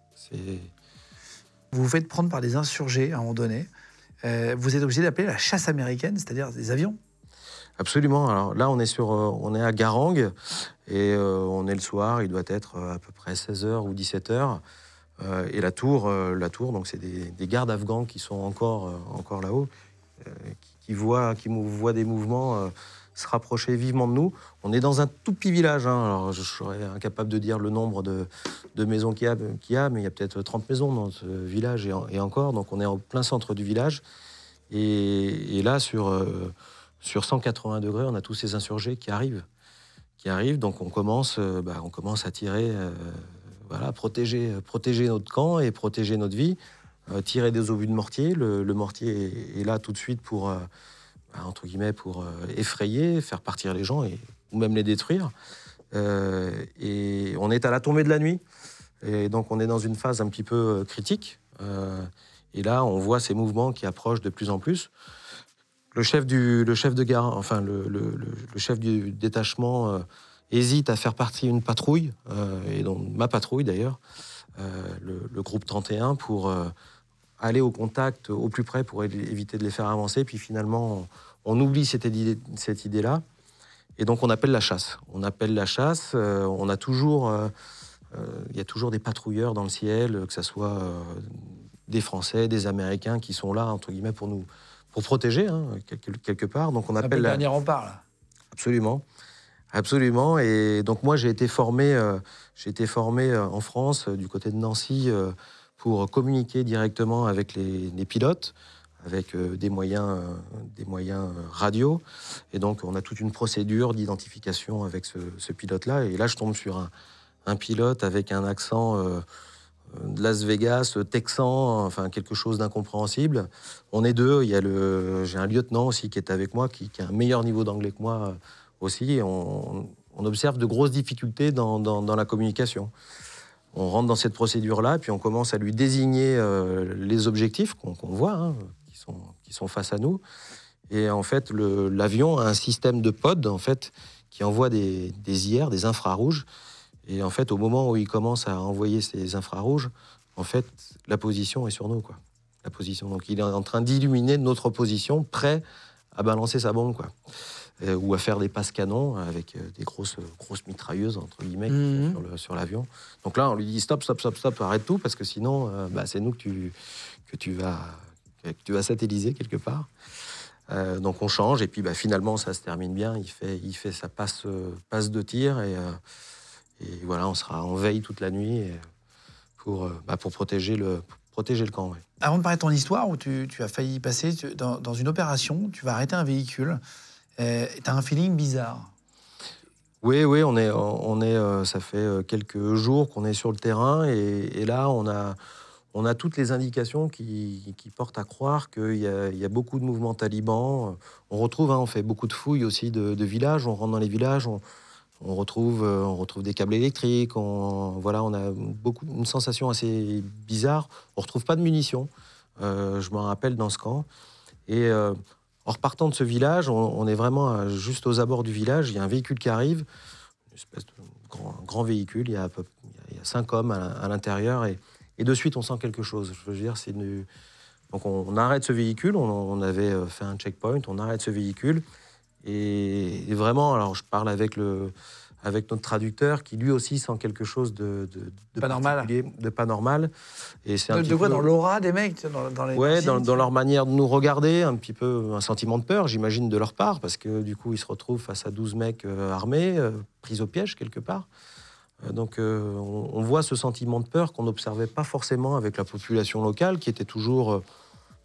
Vous vous faites prendre par des insurgés à un moment donné. Euh, vous êtes obligé d'appeler la chasse américaine, c'est-à-dire des avions Absolument. Alors là, on est, sur, euh, on est à Garang et euh, on est le soir, il doit être à peu près 16h ou 17h. et la tour, la tour donc c'est des, gardes afghans qui sont encore, encore là-haut, qui, qui voient des mouvements se rapprocher vivement de nous. On est dans un tout petit village, hein. alors je serais incapable de dire le nombre de, de maisons qu'il y, a, mais il y a peut-être 30 maisons dans ce village et, encore, donc on est en plein centre du village. Et, là, sur, euh, sur 180 degrés, on a tous ces insurgés qui arrivent. Qui arrivent, donc on commence, euh, bah, on commence à tirer, euh, voilà, protéger, protéger notre camp et protéger notre vie tirer des obus de mortier. Le, mortier est, là tout de suite pour, bah, entre guillemets, pour euh, effrayer, faire partir les gens et, ou même les détruire. Euh, et on est à la tombée de la nuit. Et donc on est dans une phase un petit peu euh, critique. et là, on voit ces mouvements qui approchent de plus en plus. Le chef, du, le chef de gare, enfin le, le, chef du détachement hésite à faire partie une patrouille, et donc ma patrouille d'ailleurs, le, groupe 31, pour aller au contact, au plus près, pour éviter de les faire avancer. Puis finalement, on, oublie cette idée-là. et donc on appelle la chasse. On appelle la chasse. Euh, on a toujours, euh, euh, il y a toujours des patrouilleurs dans le ciel, que ce soit des Français, des Américains qui sont là entre guillemets pour nous, pour protéger hein, quelque, part. Donc on appelle, la... dernière dernier rempart là. Absolument, absolument. Et donc moi j'ai été formé, j'ai été formé en France du côté de Nancy pour communiquer directement avec les, pilotes, avec euh, des moyens, euh, des moyens euh, radio. Et donc, on a toute une procédure d'identification avec ce, pilote-là. Et là, je tombe sur un, pilote avec un accent de Las Vegas, texan, enfin quelque chose d'incompréhensible. On est deux. Il y a le, j'ai un lieutenant aussi qui est avec moi, qui, a un meilleur niveau d'anglais que moi aussi. Et on, observe de grosses difficultés dans la communication on rentre dans cette procédure-là, puis on commence à lui désigner euh, les objectifs qu'on voit, hein, qui, sont, face à nous. Et en fait, l'avion a un système de pod, en fait, qui envoie des, des IR, des infrarouges. Et en fait, au moment où il commence à envoyer ces infrarouges, en fait, la position est sur nous, quoi. La position. Donc, il est en train d'illuminer notre position, prêt à balancer sa bombe, quoi. Euh, ou à faire des passes canon avec euh, des grosses, grosses mitrailleuses, entre guillemets, mhm. sur l'avion. Donc là, on lui dit stop, stop, stop, stop, arrête tout, parce que sinon, euh, bah, c'est nous que tu, que tu vas que tu vas satelliser quelque part. donc on change, et puis bah, finalement, ça se termine bien. Il fait, il fait sa passe, passe de tir, et, voilà, on sera en veille toute la nuit pour, bah, pour protéger le, protéger le camp. Avant de parler de ton histoire, où tu, as failli passer dans, dans, une opération, tu vas arrêter un véhicule. Euh, T'as un feeling bizarre. Oui, oui, on est, on est, euh, ça fait euh, quelques jours qu'on est sur le terrain et, là, on a, on a toutes les indications qui, portent à croire qu'il y, a beaucoup de mouvements talibans. On retrouve, hein, on fait beaucoup de fouilles aussi de, villages, on rentre dans les villages, on, retrouve, euh, on retrouve des câbles électriques, on, voilà, on a beaucoup, une sensation assez bizarre. On retrouve pas de munitions, je m'en rappelle dans ce camp. Et. En repartant de ce village, on, est vraiment juste aux abords du village. Il y a un véhicule qui arrive, une espèce de grand, véhicule. Il y, a cinq hommes à, l'intérieur et, de suite, on sent quelque chose. Je veux dire, Donc on, arrête ce véhicule. On, avait euh, fait un checkpoint. On arrête ce véhicule et vraiment, alors je parle avec le avec notre traducteur qui lui aussi sent quelque chose de, pas normal. De pas normal. Et c'est de quoi, dans l'aura des mecs, dans, dans les ouais, dans, leur manière de nous regarder, un petit peu un sentiment de peur, j'imagine, de leur part, parce que du coup, ils se retrouvent face à 12 mecs euh, armés, euh, pris au piège quelque part. Euh, donc on, voit ce sentiment de peur qu'on n'observait pas forcément avec la population locale, qui était toujours,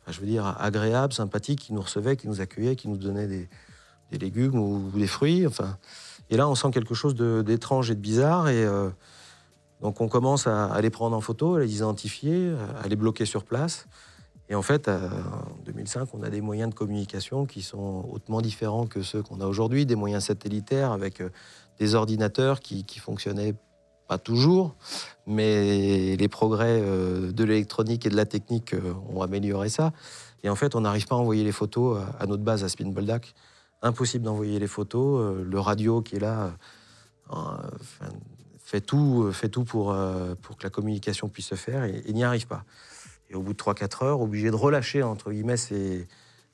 je veux dire, agréable, sympathique, qui nous recevait, qui nous accueillait, qui nous donnait des, légumes ou des fruits. Enfin, et là, on sent quelque chose d'étrange et de bizarre. Et euh, donc, on commence à, les prendre en photo, à les identifier, à les bloquer sur place. Et en fait, euh, en 2005, on a des moyens de communication qui sont hautement différents que ceux qu'on a aujourd'hui, des moyens satellitaires avec euh, des ordinateurs qui, qui fonctionnaient pas toujours, mais les progrès de l'électronique et de la technique ont amélioré ça. Et en fait, on n'arrive pas à envoyer les photos à, notre base à Spinboldac impossible d'envoyer les photos. Euh, le radio qui est là euh, fait tout, euh, fait tout pour, que la communication puisse se faire et, il n'y arrive pas. Et au bout de 3-4 heures, obligé de relâcher, entre guillemets, ces,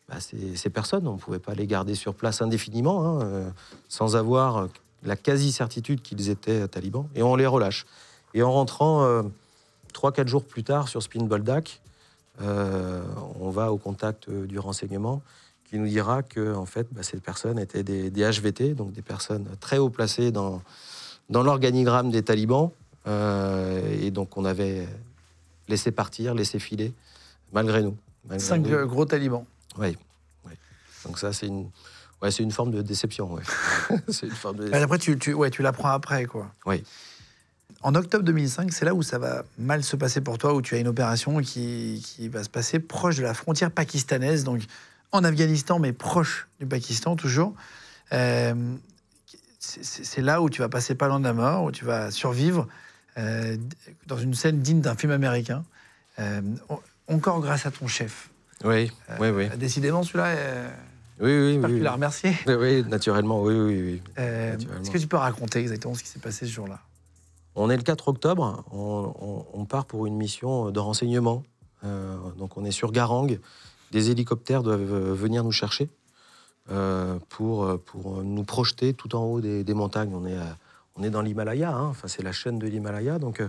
bah, ces, personnes. On ne pouvait pas les garder sur place indéfiniment, hein, sans avoir la quasi-certitude qu'ils étaient talibans. Et on les relâche. Et en rentrant 3-4 jours plus tard sur Spinboldak, on va au contact du renseignement qui nous dira que en fait, bah, ces personnes étaient des, HVT, donc des personnes très haut placées dans, dans l'organigramme des talibans. Euh, et donc on avait laissé partir, laissé filer, malgré nous. Cinq gros talibans. Oui. Donc ça, c'est une, ouais, c'est une forme de déception. Ouais. Après, tu, tu, ouais, tu l'apprends après, quoi. Oui. En octobre 2005, c'est là où ça va mal se passer pour toi, où tu as une opération qui, qui, va se passer proche de la frontière pakistanaise, donc en Afghanistan, mais proche du Pakistan toujours. Euh, c'est là où tu vas passer pas loin de la mort, où tu vas survivre euh, dans une scène digne d'un film américain. Euh, encore grâce à ton chef. Oui, oui, oui. Décidément, celui-là. Oui, oui, oui. Tu l'as remercié Oui, naturellement, oui, oui, oui. Est-ce que tu peux raconter exactement ce qui s'est passé ce jour-là On est le 4 octobre, on, part pour une mission de renseignement. donc on est sur Garang, des hélicoptères doivent euh, venir nous chercher euh, pour, euh, pour nous projeter tout en haut des, montagnes. On est, on est dans l'Himalaya, hein. enfin, c'est la chaîne de l'Himalaya. Donc,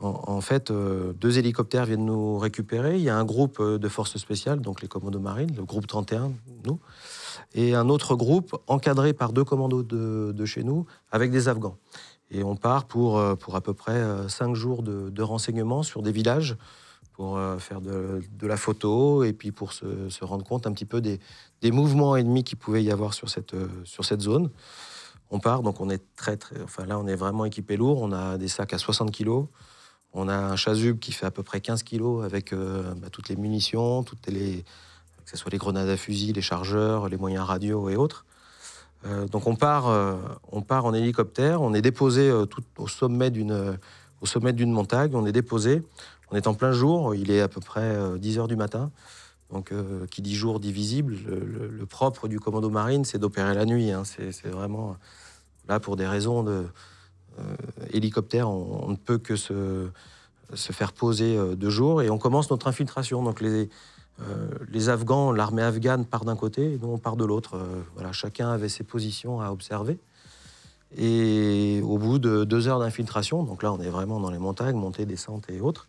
en, fait, deux hélicoptères viennent nous récupérer. Il y a un groupe de forces spéciales, donc les commandos marines, le groupe 31, nous, et un autre groupe encadré par deux commandos de, chez nous avec des Afghans. Et on part pour, pour à peu près cinq jours de renseignements sur des villages pour euh, faire de, la photo et puis pour se, rendre compte un petit peu des, mouvements ennemis qui pouvait y avoir sur cette, euh, sur cette zone. On part, donc on est très, très, enfin là on est vraiment équipé lourd, on a des sacs à 60 kg, on a un chasuble qui fait à peu près 15 kg avec euh, bah, toutes les munitions, toutes les, que ce soit les grenades à fusil, les chargeurs, les moyens radio et autres. donc on part, on part en hélicoptère, on est déposé tout au sommet d'une montagne, on est déposé, on est en plein jour, il est à peu près 10 euh, heures du matin. Donc, euh, qui dit jour divisible, le, le, propre du commando marine, c'est d'opérer la nuit. Hein. C'est vraiment euh, là pour des raisons de hélicoptère, on, ne peut que se, se faire poser deux de jour et on commence notre infiltration. Donc, les, les Afghans, l'armée afghane part d'un côté et nous on part de l'autre. voilà, chacun avait ses positions à observer. Et au bout de deux heures d'infiltration, donc là on est vraiment dans les montagnes, montée, descente et autres,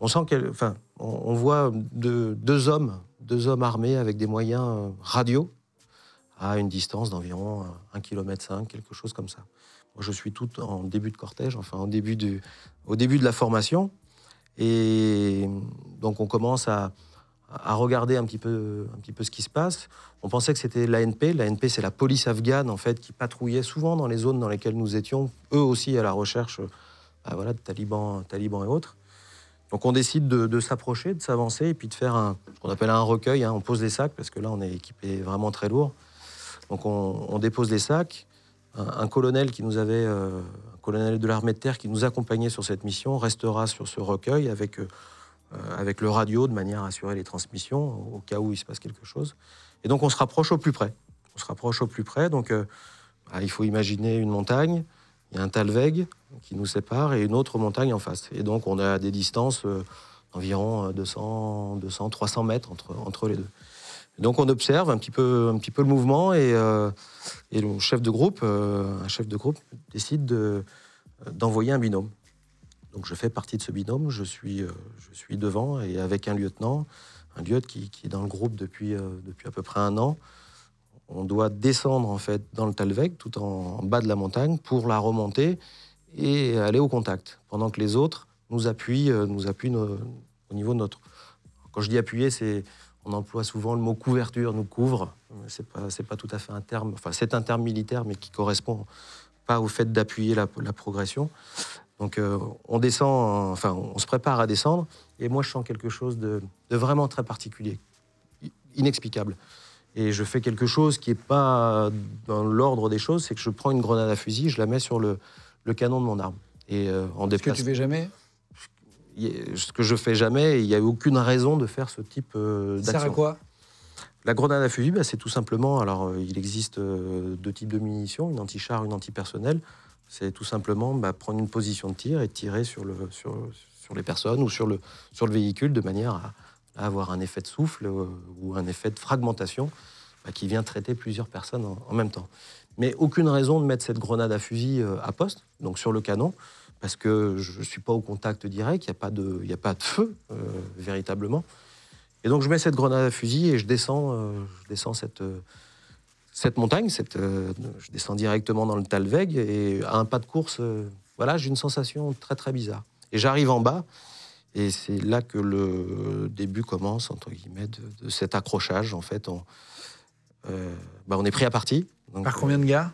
on sent qu'elle, enfin, on, voit deux hommes, deux hommes armés avec des moyens euh, radio à une distance d'environ 1,5 euh, km, quelque chose comme ça. je suis tout en début de cortège, enfin, au début, de la formation. Et donc, on commence à, regarder un petit, peu, ce qui se passe. On pensait que c'était l'ANP. L'ANP, c'est la police afghane, en fait, qui patrouillait souvent dans les zones dans lesquelles nous étions, eux aussi à la recherche euh, bah, de talibans et autres. Donc on décide de, s'approcher, de s'avancer et puis de faire un, ce qu'on appelle un recueil. Hein. On pose des sacs parce que là on est équipé vraiment très lourd. Donc on, dépose des sacs. Un, colonel qui nous avait, euh, un colonel de l'armée de terre qui nous accompagnait sur cette mission restera sur ce recueil avec, euh, euh, le radio de manière à assurer les transmissions au cas où il se passe quelque chose. Et donc on se rapproche au plus près. On se rapproche au plus près. Donc bah, il faut imaginer une montagne. Il y a un Talweg qui nous sépare et une autre montagne en face. Et donc on a des distances d'environ 200, 200, 300 mètres entre, entre les deux. Donc on observe un petit peu, un petit peu le mouvement et, euh, et le chef de groupe, euh, un chef de groupe décide euh, d'envoyer un binôme. Donc je fais partie de ce binôme, je suis, je suis devant et avec un lieutenant, un lieutenant qui, qui, est dans le groupe depuis, depuis à peu près un an, on doit descendre en fait dans le Talweg, tout en, bas de la montagne, pour la remonter et aller au contact, pendant que les autres nous appuient, euh, nous appuient au niveau de notre. Quand je dis appuyer, c'est on emploie souvent le mot couverture, nous couvre. C'est pas pas tout à fait un terme. Enfin, c'est un terme militaire, mais qui correspond pas au fait d'appuyer la, progression. Donc euh, on descend, enfin on se prépare à descendre, et moi je sens quelque chose de vraiment très particulier, inexplicable et je fais quelque chose qui n'est pas dans l'ordre des choses, c'est que je prends une grenade à fusil, je la mets sur le, canon de mon arme. Et euh, en Est-ce que tu fais jamais Ce que je fais jamais, il n'y a aucune raison de faire ce type d'action. Euh, Ça sert à quoi la grenade à fusil, bah, c'est tout simplement, alors euh, il existe deux types de munitions, une anti-char, une anti-personnel, C'est tout simplement bah, prendre une position de tir et tirer sur, le, sur les personnes ou sur le, sur le véhicule de manière à, avoir un effet de souffle euh, ou un effet de fragmentation bah, qui vient traiter plusieurs personnes en, même temps. Mais aucune raison de mettre cette grenade à fusil euh, à poste, donc sur le canon, parce que je ne suis pas au contact direct, il n'y a, pas de, a pas de feu euh, véritablement. Et donc je mets cette grenade à fusil et je descends, je descends cette, montagne, je descends directement dans le Talweg et à un pas de course, voilà, j'ai une sensation très très bizarre. Et j'arrive en bas et c'est là que le début commence, entre guillemets, de, cet accrochage. En fait, on, euh, bah, on est pris à partie. Donc, Par combien de gars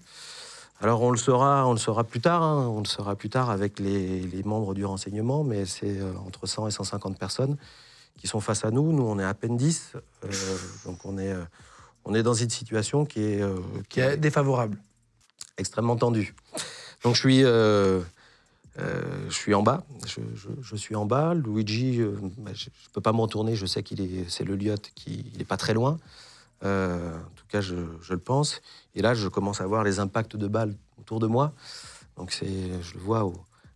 alors on le saura, on le saura plus tard, hein. on le saura plus tard avec les, membres du renseignement, mais c'est euh, entre 100 et 150 personnes qui sont face à nous. Nous, on est à peine 10, euh, donc on est, on est dans une situation qui est, qui, qui est défavorable, extrêmement tendue. Donc je suis euh, je suis en bas, je, suis en bas. Luigi, euh, bah, je ne peux pas m'en tourner, je sais qu'il est, c'est le Lyot, qui n'est pas très loin. Euh, en tout cas, je, le pense. Et là, je commence à voir les impacts de balles autour de moi. Donc, c'est, je le vois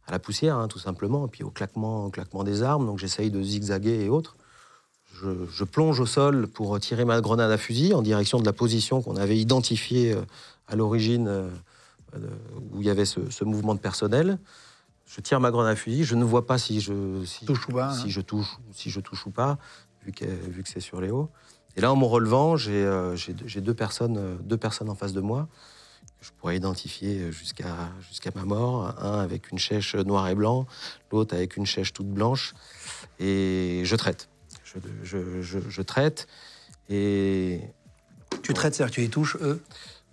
à la poussière, hein, tout simplement, et puis au claquement, claquement des armes. Donc, j'essaye de zigzaguer et autres. Je, plonge au sol pour tirer ma grenade à fusil en direction de la position qu'on avait identifiée à l'origine où il y avait ce mouvement de personnel je tire ma grenade à fusil, je ne vois pas si je, touche ou pas, si hein. je touche, si je touche ou pas, vu que, vu que c'est sur les hauts. Et là, en me relevant, j'ai euh, deux, personnes, euh, deux personnes en face de moi que je pourrais identifier jusqu'à ma mort. Un avec une chèche noire et blanc, l'autre avec une chèche toute blanche. Et je traite. Je, traite. Et. Tu traites, c'est-à-dire que tu les touches, eux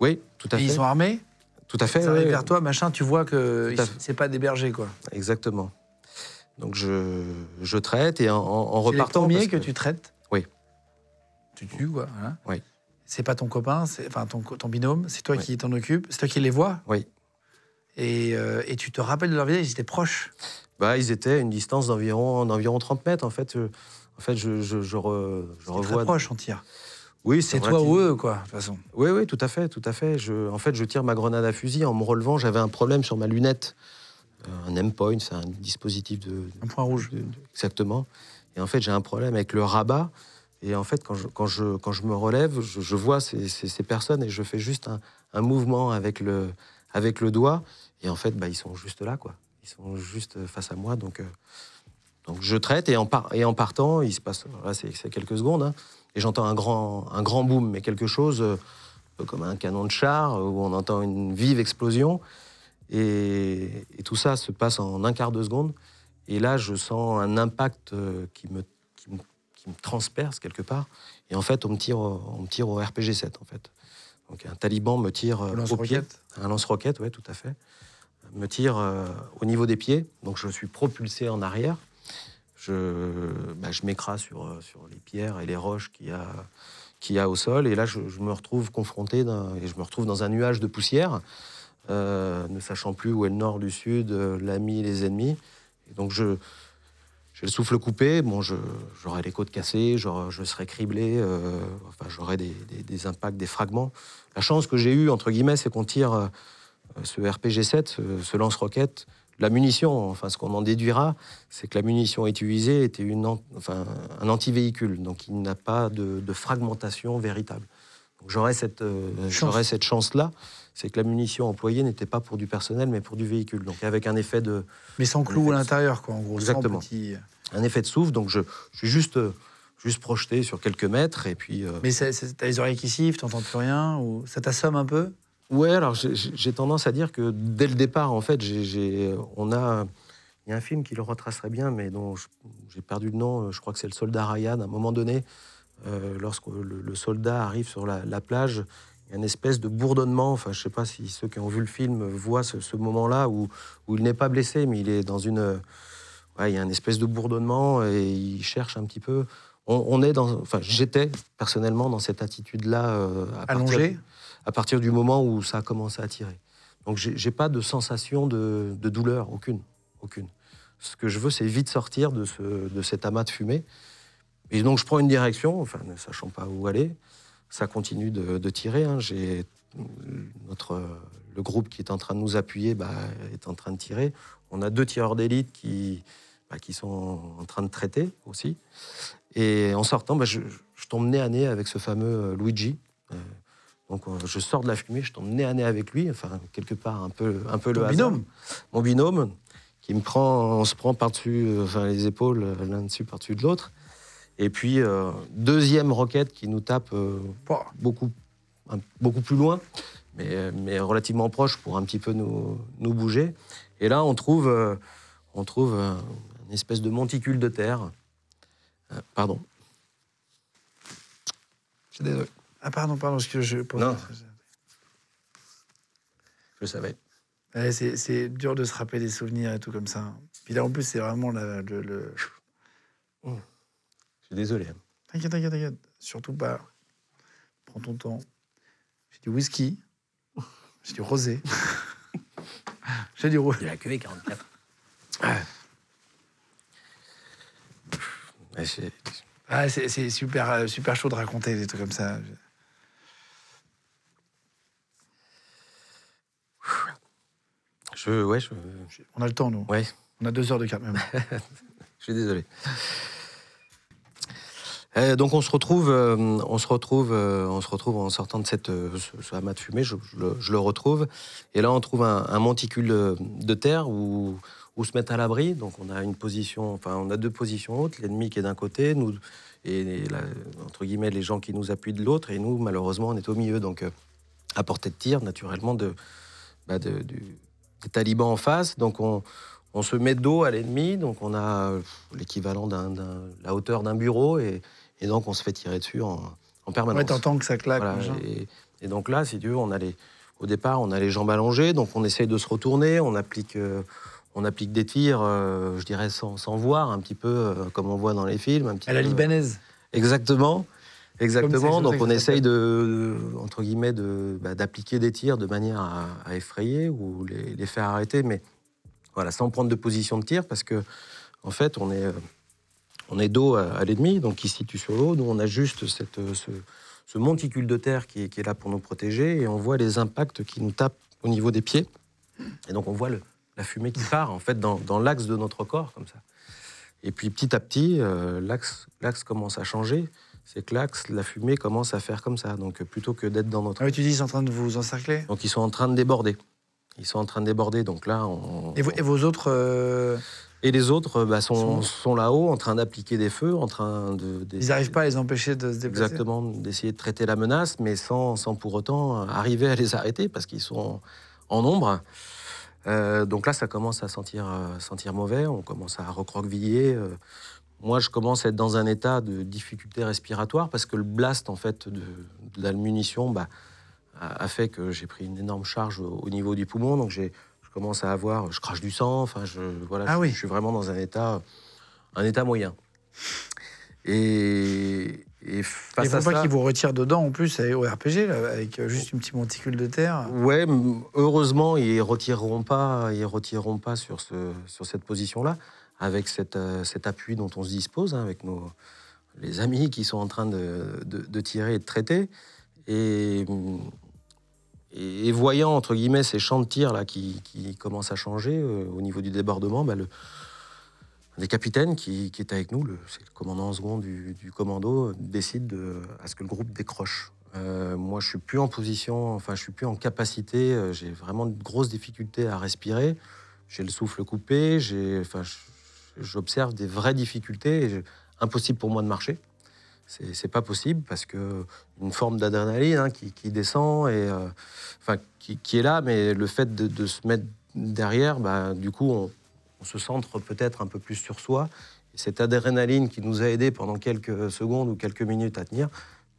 Oui, tout à fait. Ils sont armés tout à fait. Ça vers toi, machin, tu vois que c'est pas des bergers quoi. Exactement. Donc je, traite et en, repartant. C'est que, tu traites Oui. Tu tues, quoi. Hein. Oui. C'est pas ton copain, enfin ton, ton binôme, c'est toi qui t'en occupe, c'est toi qui les vois Oui. Euh, et, tu te rappelles de leur visage ils étaient proches bah, Ils étaient à une distance d'environ 30 mètres, en fait. Euh, en fait, je, je, Très proche en tire. Oui, c'est toi ou eux, quoi, de toute façon. Oui, oui, tout à fait, tout à fait. en fait, je tire ma grenade à fusil. En me relevant, j'avais un problème sur ma lunette. Euh, un point c'est un dispositif de. Un point rouge. exactement. Et en fait, j'ai un problème avec le rabat. Et en fait, quand je, quand je, me relève, je, vois ces, personnes et je fais juste un, mouvement avec le, avec le doigt. Et en fait, bah, ils sont juste là, quoi. Ils sont juste euh, face à moi. Donc, euh, donc je traite et en, et en partant, il se passe. Là, c'est quelques secondes. Hein et j'entends un grand, un grand boom, mais quelque chose euh, comme un canon de char euh, où on entend une vive explosion. Et, tout ça se passe en un quart de seconde. Et là, je sens un impact euh, qui me, transperce quelque part. Et en fait, on me tire, on me tire au RPG-7, en fait. Donc un taliban me tire au pied. Un lance-roquette, oui, tout à fait. Me tire au niveau des pieds. Donc je suis propulsé en arrière je, m'écras bah, je sur, euh, sur les pierres et les roches qu'il y a, a au sol. Et là, je, me retrouve confronté et je me retrouve dans un nuage de poussière, euh, ne sachant plus où est le nord, du sud, euh, l'ami, les ennemis. Et donc, je, j'ai le souffle coupé. Bon, j'aurai les côtes cassées, je serai criblé, enfin, j'aurai des, impacts, des fragments. La chance que j'ai eue, entre guillemets, c'est qu'on tire ce RPG-7, ce lance-roquette, la munition, enfin, ce qu'on en déduira, c'est que la munition utilisée était enfin, un anti-véhicule, donc il n'a pas de, fragmentation véritable. J'aurais cette, euh, Chance. cette chance-là, c'est que la munition employée n'était pas pour du personnel, mais pour du véhicule. Donc avec un effet de. Mais sans clou à l'intérieur, quoi, en gros. Exactement. Petit... Euh. Un effet de souffle, donc je, suis juste euh, juste projeté sur quelques mètres et puis. Mais t'as les oreilles qui sifflent, t'entends plus rien ou ça t'assomme un peu Ouais, alors j'ai tendance à dire que dès le départ, en fait, on a. Il y a un film qui le retracerait bien, mais dont j'ai perdu le nom, euh, je crois que c'est le soldat Ryan. À un moment donné, euh, lorsque le, soldat arrive sur la, plage, il y a une espèce de bourdonnement. Enfin, je ne sais pas si ceux qui ont vu le film voient ce, moment-là où, il n'est pas blessé, mais il est dans une. Euh, il y a une espèce de bourdonnement et il cherche un petit peu. On, est dans. Enfin, j'étais personnellement dans cette attitude-là. Allongé à partir du moment où ça a commencé à tirer. Donc j'ai pas de sensation de, douleur, aucune, aucune. Ce que je veux, c'est vite sortir de, ce, de cet amas de fumée. Et donc je prends une direction, enfin ne sachant pas où aller, ça continue de, tirer. Hein. J'ai notre le groupe qui est en train de nous appuyer bah, est en train de tirer. On a deux tireurs d'élite qui bah, qui sont en train de traiter aussi. Et en sortant, bah, je, je, tombe nez à nez avec ce fameux euh, Luigi. Euh, donc euh, je sors de la fumée, je tombe nez à nez avec lui, enfin quelque part un peu, un peu le binôme. Mon binôme, qui me prend, on se prend par-dessus, enfin les épaules euh, l'un dessus par-dessus de l'autre. Et puis euh, deuxième roquette qui nous tape beaucoup, beaucoup plus loin, mais, mais, relativement proche pour un petit peu nous, nous bouger. Et là on trouve, on trouve une espèce de monticule de terre. pardon. Je suis désolé. Ah, pardon, pardon, ce que je. Non. Je savais. Ouais, c'est dur de se rappeler des souvenirs et tout comme ça. Puis là, en plus, c'est vraiment le. Je suis désolé. Hein. T'inquiète, t'inquiète, t'inquiète. Surtout pas. Prends ton temps. J'ai du whisky. J'ai du rosé. J'ai du rosé. Il a cuvée 44. Ah, c'est super, euh, super chaud de raconter des trucs comme ça. Je, ouais, On a le temps, nous. Ouais. On a deux heures de carte, même. je suis désolé. Euh, donc on se retrouve, euh, on se retrouve, euh, on se retrouve en sortant de cette ce, amas de fumée. Je, le, retrouve et là on trouve un, monticule de, terre où, se mettre à l'abri. Donc on a une position, enfin on a deux positions hautes, l'ennemi qui est d'un côté, nous et, entre guillemets les gens qui nous appuient de l'autre et nous malheureusement on est au milieu donc à portée de tir naturellement de bah, du, des talibans en face. Donc on, on se met dos à l'ennemi, donc on a l'équivalent de la hauteur d'un bureau, et, et, donc on se fait tirer dessus en, en permanence. Ouais, t'entends que ça claque. et, donc là, si tu veux, on a les, au départ, on a les jambes allongées, donc on essaye de se retourner, on applique, euh, on applique des tirs, euh, je dirais sans, sans, voir, un petit peu euh, comme on voit dans les films. à la libanaise. Exactement. Exactement. Donc on essaye de, entre guillemets, bah, d'appliquer de, des tirs de manière à, effrayer ou les, faire arrêter, mais voilà, sans prendre de position de tir parce que en fait on est euh, on est dos à, l'ennemi, donc il se situe sur l'eau. Nous on a juste ce, monticule de terre qui, est là pour nous protéger et on voit les impacts qui nous tapent au niveau des pieds et donc on voit la fumée qui part en fait dans, dans l'axe de notre corps comme ça. Et puis petit à petit, euh, l'axe l'axe commence à changer c'est que la fumée commence à faire comme ça. Donc euh, plutôt que d'être dans notre. Ah oui, tu dis, ils sont en train de vous encercler Donc ils sont en train de déborder. Ils sont en train de déborder. Donc là, on. Et, vos autres. Euh, et les autres euh, bah, sont, là-haut, en train d'appliquer des feux, en train de. Ils n'arrivent pas à les empêcher de se déplacer. Exactement, d'essayer de traiter la menace, mais sans, sans pour autant arriver à les arrêter, parce qu'ils sont en nombre. donc là, ça commence à sentir, sentir mauvais. On commence à recroqueviller moi, je commence à être dans un état de difficulté respiratoire parce que le blast en fait de, la munition bah, a, fait que j'ai pris une énorme charge au, niveau du poumon, donc je commence à avoir, je crache du sang. Enfin, je voilà, ah oui. je, suis vraiment dans un état, un état moyen. Et, et face et à qu'ils vous retirent dedans en plus au RPG avec juste une petite monticule de terre. Ouais, heureusement ils retireront pas, ils retireront pas sur ce, sur cette position là avec cette, euh, cet appui dont on se dispose, hein, avec nos, les amis qui sont en train de, tirer et de traiter. Et, et, voyant, entre guillemets, ces champs de tir là, qui, commencent à changer euh, au niveau du débordement, bah, le, des capitaines qui, est avec nous, le, c'est le commandant en second du, commando, décide de, à ce que le groupe décroche. Euh, moi, je suis plus en position, enfin, je suis plus en capacité. j'ai vraiment de grosses difficultés à respirer. J'ai le souffle coupé. J'ai, enfin, j'observe des vraies difficultés. impossible pour moi de marcher. C'est pas possible parce que une forme d'adrénaline hein, qui, qui, descend et euh, enfin qui, qui, est là, mais le fait de, se mettre derrière, bah, du coup, on, se centre peut-être un peu plus sur soi. Et cette adrénaline qui nous a aidés pendant quelques secondes ou quelques minutes à tenir,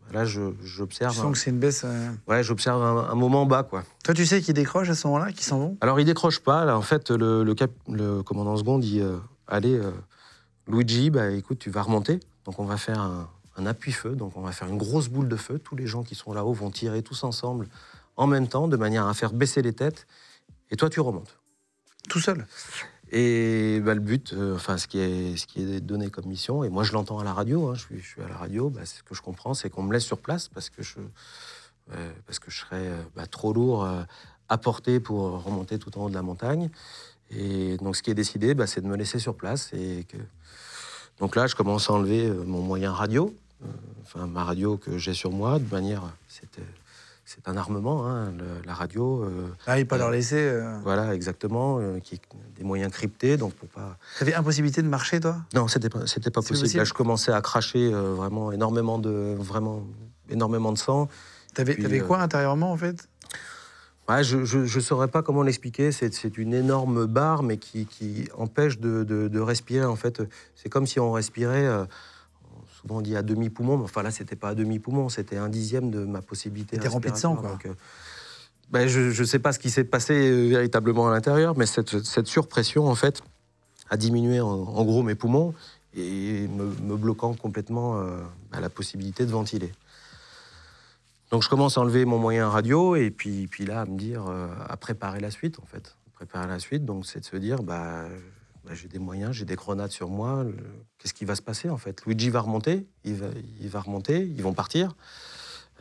bah, Là, j'observe. Je, sens que c'est une baisse. Euh, ouais, j'observe un, moment bas, quoi. Toi, tu sais qu'ils décrochent à ce moment-là, qu'ils s'en vont Alors, ils décrochent pas. Là, en fait, le, le, commandant second dit allez, euh, Luigi, bah, écoute, tu vas remonter. Donc on va faire un, appui-feu, donc on va faire une grosse boule de feu. Tous les gens qui sont là-haut vont tirer tous ensemble en même temps, de manière à faire baisser les têtes. Et toi, tu remontes. Tout seul et bah, le but, euh, enfin ce qui, est, donné comme mission, et moi je l'entends à la radio, hein, je, suis, à la radio, bah, ce que je comprends, c'est qu'on me laisse sur place parce que je, euh, parce que je serais bah, trop lourd à porter pour remonter tout en haut de la montagne. Et donc, ce qui est décidé, bah, c'est de me laisser sur place. Et que... Donc là, je commence à enlever euh, mon moyen radio, euh, enfin ma radio que j'ai sur moi, de manière. C'est euh, un armement, hein, la radio. ah oui, pas leur laisser. Voilà, exactement, qui, des moyens cryptés, donc pour pas. T'avais impossibilité de marcher, toi Non, c'était pas, pas possible. Là, je commençais à cracher vraiment énormément de, vraiment énormément de sang. T'avais, quoi intérieurement en fait je ne saurais pas comment l'expliquer. C'est une énorme barre, mais qui, empêche de, respirer. En fait, c'est comme si on respirait. Euh, souvent on dit à demi poumon, mais enfin là c'était pas à demi poumon, c'était un dixième de ma possibilité. T'es rempli de sang, quoi. Euh, ben, je ne sais pas ce qui s'est passé euh, véritablement à l'intérieur, mais cette, surpression en fait a diminué en, gros mes poumons et me, bloquant complètement à ben, la possibilité de ventiler. Donc je commence à enlever mon moyen radio et puis, puis là à me dire, euh, à préparer la suite en fait. Préparer la suite, donc c'est de se dire, bah, bah j'ai des moyens, j'ai des grenades sur moi, qu'est-ce qui va se passer en fait Luigi va remonter, il va, il va remonter, ils vont partir.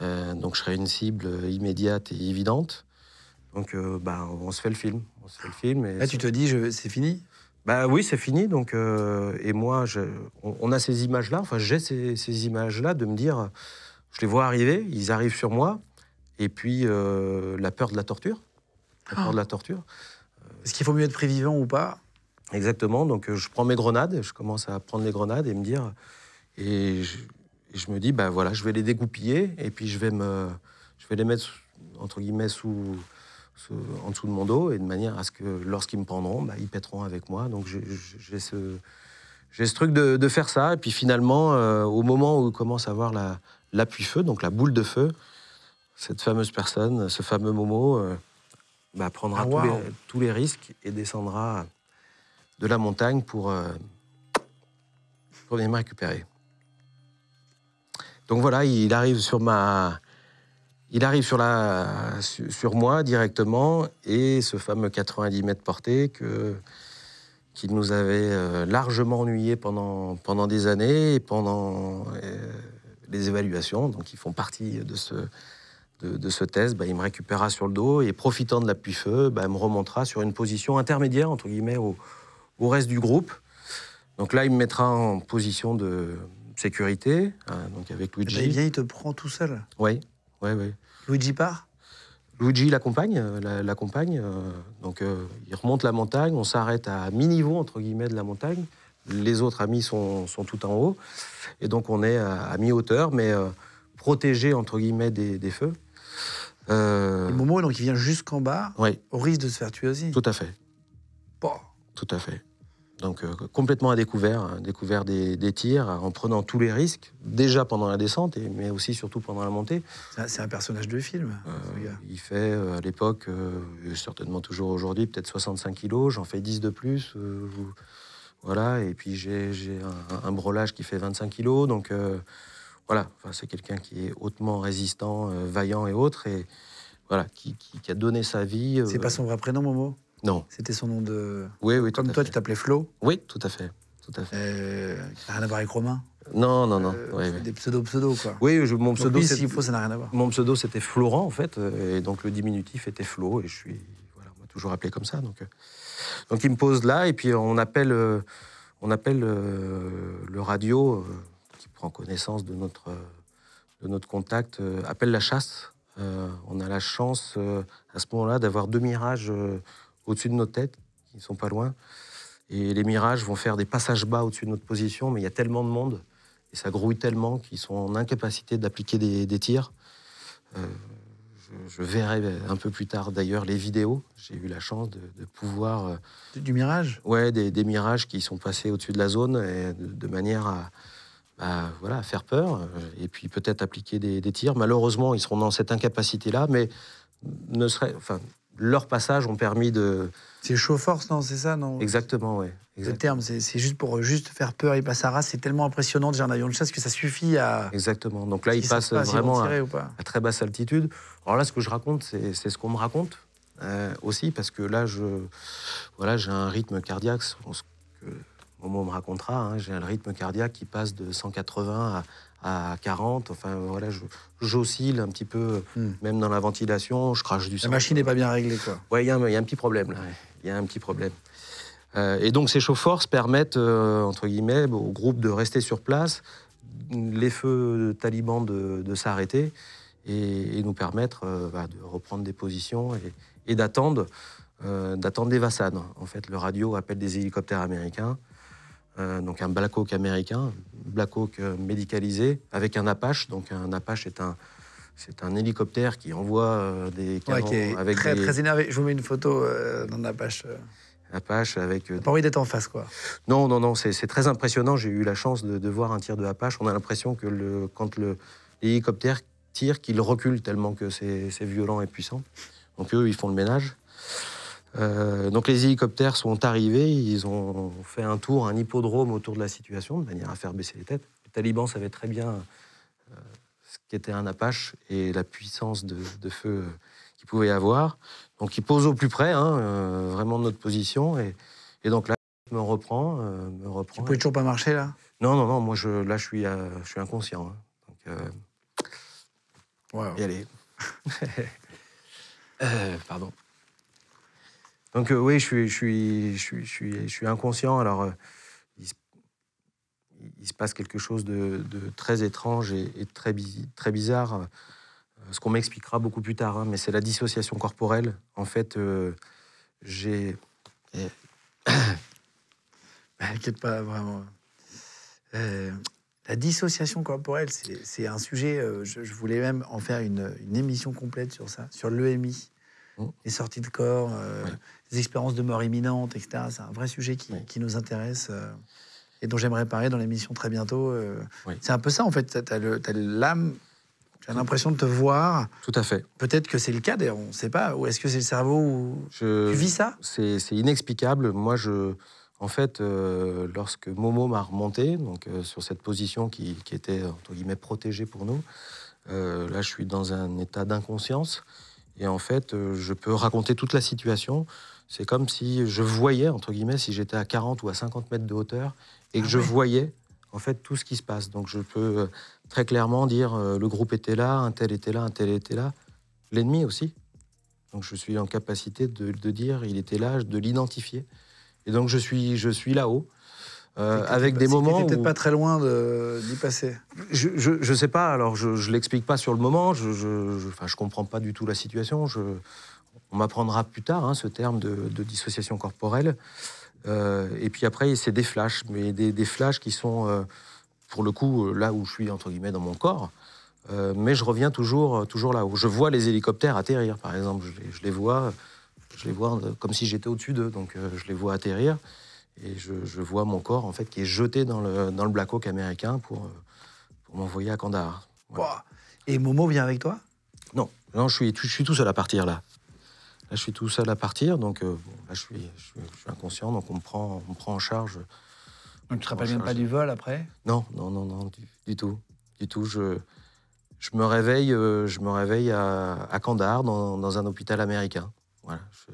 Euh, donc je serai une cible immédiate et évidente. Donc euh, bah, on se fait le film. On se fait le film et tu te dis, c'est fini bah oui, c'est fini. Donc, et moi, on, a ces images-là. Enfin, j'ai ces, ces images-là de me dire, je les vois arriver, ils arrivent sur moi, et puis euh, la peur de la torture. La peur ah. de la torture. Euh, Est-ce qu'il faut mieux être prévivant ou pas Exactement, donc euh, je prends mes grenades, je commence à prendre les grenades et me dire. Et je, me dis, ben voilà, je vais les dégoupiller, et puis je vais, me, je vais les mettre, entre guillemets, sous, en dessous de mon dos et de manière à ce que lorsqu'ils me prendront, bah, ils pèteront avec moi. Donc j'ai ce, ce, truc de, faire ça. Et puis finalement, au moment où commence à voir la, l'appui-feu, donc la boule de feu, cette fameuse personne, ce fameux Momo, va euh, bah, prendra ah, tous, les, risques et descendra de la montagne euh, pour, venir me récupérer. Donc voilà, il arrive sur ma, il arrive sur, la, sur moi directement et ce fameux 90 mètres porté que, qui nous avait euh, largement ennuyé pendant, pendant des années et pendant, les évaluations, donc ils font partie de ce, de, ce test, bah, il me récupérera sur le dos et profitant de l'appui-feu, bah, il me remontera sur une position intermédiaire, entre guillemets, au, au, reste du groupe. Donc là, il me mettra en position de sécurité, hein, donc avec Luigi. bien, il te prend tout seul Oui, oui, oui. Luigi part Luigi l'accompagne, l'accompagne. Euh, donc euh, il remonte la montagne, on s'arrête à mi-niveau entre guillemets de la montagne. Les autres amis sont, tout en haut. Et donc on est à, mi-hauteur, mais euh, protégé entre guillemets des, feux. Euh... Le Momo, donc, il vient jusqu'en bas, au risque de se faire tuer aussi. Tout à fait. Bon. Tout à fait. Donc euh, complètement à découvert, hein, découvert des, tirs, en prenant tous les risques, déjà pendant la descente, et, mais aussi surtout pendant la montée. C'est un personnage de film. Euh, il fait à l'époque, certainement toujours aujourd'hui, peut-être 65 kilos, j'en fais 10 de plus. Voilà, et puis j'ai un, un, qui fait 25 kilos, donc euh, voilà, enfin, c'est quelqu'un qui est hautement résistant, euh, vaillant et autre, et voilà, qui, a donné sa vie. Euh, c'est pas son vrai prénom, Momo Non. C'était son nom de. Oui, oui, tout à toi, tu t'appelais Flo Oui, tout à fait. Tout à fait. Ça rien à voir avec Romain non, non, non. des pseudo-pseudo, quoi. Oui, mon pseudo. c'était… – il faut, ça n'a rien à voir. Mon pseudo, c'était Florent, en fait. Et donc, le diminutif était Flo. Et je suis. Voilà, on m'a toujours appelé comme ça. Donc. Donc il me pose là, et puis on appelle, euh, on appelle euh, le radio, euh, qui prend connaissance de notre, de notre contact, appelle la chasse. on a la chance à ce moment-là d'avoir deux mirages au-dessus de nos têtes, qui ne sont pas loin. Et les mirages vont faire des passages bas au-dessus de notre position, mais il y a tellement de monde et ça grouille tellement qu'ils sont en incapacité d'appliquer des, tirs je verrai un peu plus tard d'ailleurs les vidéos. J'ai eu la chance de, pouvoir. Euh, du mirage Ouais, des, mirages qui sont passés au-dessus de la zone de, manière à, voilà, faire peur euh, et puis peut-être appliquer des, tirs. Malheureusement, ils seront dans cette incapacité-là, mais ne enfin, leur passage ont permis de. C'est chaud force, non C'est ça, non Exactement, ouais. C'est juste pour euh, juste faire peur. Il passe à ras, C'est tellement impressionnant déjà un avion de chasse que ça suffit à. Exactement. Donc là, il passe vraiment à, très basse altitude. Alors là, ce que je raconte, c'est ce qu'on me raconte euh, aussi, parce que là, je voilà, j'ai un rythme cardiaque. Que, au moment où on me racontera, hein. j'ai un rythme cardiaque qui passe de 180 à, 40. Enfin, voilà, j'oscille un petit peu, hmm. même dans la ventilation, je crache du sang. La machine n'est pas bien réglée, quoi. Oui, il y, a un petit problème, là. Il y a un petit problème. Euh, et donc ces chauffe forces permettent, euh, entre guillemets, au groupe de rester sur place, les feux talibans de, s'arrêter et, nous permettre euh, bah, de reprendre des positions et, d'attendre des vassades. En fait, le radio appelle des hélicoptères américains donc un Black Hawk américain, Black Hawk médicalisé, avec un Apache. Donc un Apache est un, c'est un hélicoptère qui envoie des canons qui est avec très, des... très énervé. Je vous mets une photo d'un Apache. Apache avec. Euh, Pas envie d'être en face, quoi. Non, non, non, c'est très impressionnant. J'ai eu la chance de, voir un tir de Apache. On a l'impression que le, quand l'hélicoptère tire, qu'il recule tellement que c'est violent et puissant. Donc eux, ils font le ménage. Euh, donc les hélicoptères sont arrivés, ils ont fait un tour, un hippodrome autour de la situation, de manière à faire baisser les têtes. Les talibans savaient très bien euh, ce qu'était un Apache et la puissance de, feu qu'il pouvait avoir. Donc il pose au plus près, hein, euh, vraiment de notre position. Et, donc là, il me reprend. Euh, me reprend tu ne toujours pas marcher là Non, non, non, moi je, là je suis, je suis inconscient. Hein. donc, euh, y aller. pardon. Donc oui, je suis, suis, je, suis, inconscient. Alors il se, passe quelque chose de, très étrange et, très bizarre ce qu'on m'expliquera beaucoup plus tard, hein, mais c'est la dissociation corporelle. En fait, euh, j'ai. Ne euh, bah, T'inquiète pas, vraiment. Euh, la dissociation corporelle, c'est un sujet, je, voulais même en faire une, émission complète sur ça, sur l'EMI, mmh. les sorties de corps, les expériences de mort imminente, etc. C'est un vrai sujet qui, nous intéresse et dont j'aimerais parler dans l'émission très bientôt. C'est un peu ça, en fait. Tu as l'âme j'ai l'impression de te voir. Tout à fait. Peut-être que c'est le cas, d'ailleurs, on ne sait pas. Ou est-ce que c'est le cerveau ou... Je... vis ça C'est inexplicable. Moi, je... En fait, euh, lorsque Momo m'a remonté, donc euh, sur cette position qui, était entre guillemets protégée pour nous, euh, là je suis dans un état d'inconscience et en fait je peux raconter toute la situation. C'est comme si je voyais entre guillemets si j'étais à 40 ou à 50 mètres de hauteur et que ah je voyais en fait tout ce qui se passe. Donc je peux très clairement dire euh, le groupe était là, un tel était là, un tel était là. L'ennemi aussi. Donc je suis en capacité de, dire il était là, de l'identifier. Et donc je suis, je suis là-haut. Euh, avec des moments. peut-être pas très loin d'y passer. Je, ne sais pas, alors je, ne l'explique pas sur le moment, je, ne comprends pas du tout la situation. on m'apprendra plus tard hein, ce terme de, dissociation corporelle. Euh, et puis après, c'est des flashs, mais des, des flashs qui sont pour le coup, euh, là où je suis, entre guillemets, dans mon corps. Euh, mais je reviens toujours, euh, toujours là où Je vois les hélicoptères atterrir, par exemple. Je les, vois, je les vois comme si j'étais au-dessus d'eux. Donc, je les vois atterrir. Et je, vois mon corps, en fait, qui est jeté dans le, dans le Black Hawk américain pour, pour m'envoyer à Kandahar. Et Momo vient avec toi Non, non je, suis, tout seul à partir, là. Là, je suis tout seul à partir, donc je suis, inconscient, donc on me prend, on me prend en charge tu te rappelles même pas du vol après Non, non, non, non, du, tout, du tout. Je, je me réveille, euh, je me réveille à, à Kandahar, dans, dans, un hôpital américain. Voilà. Je...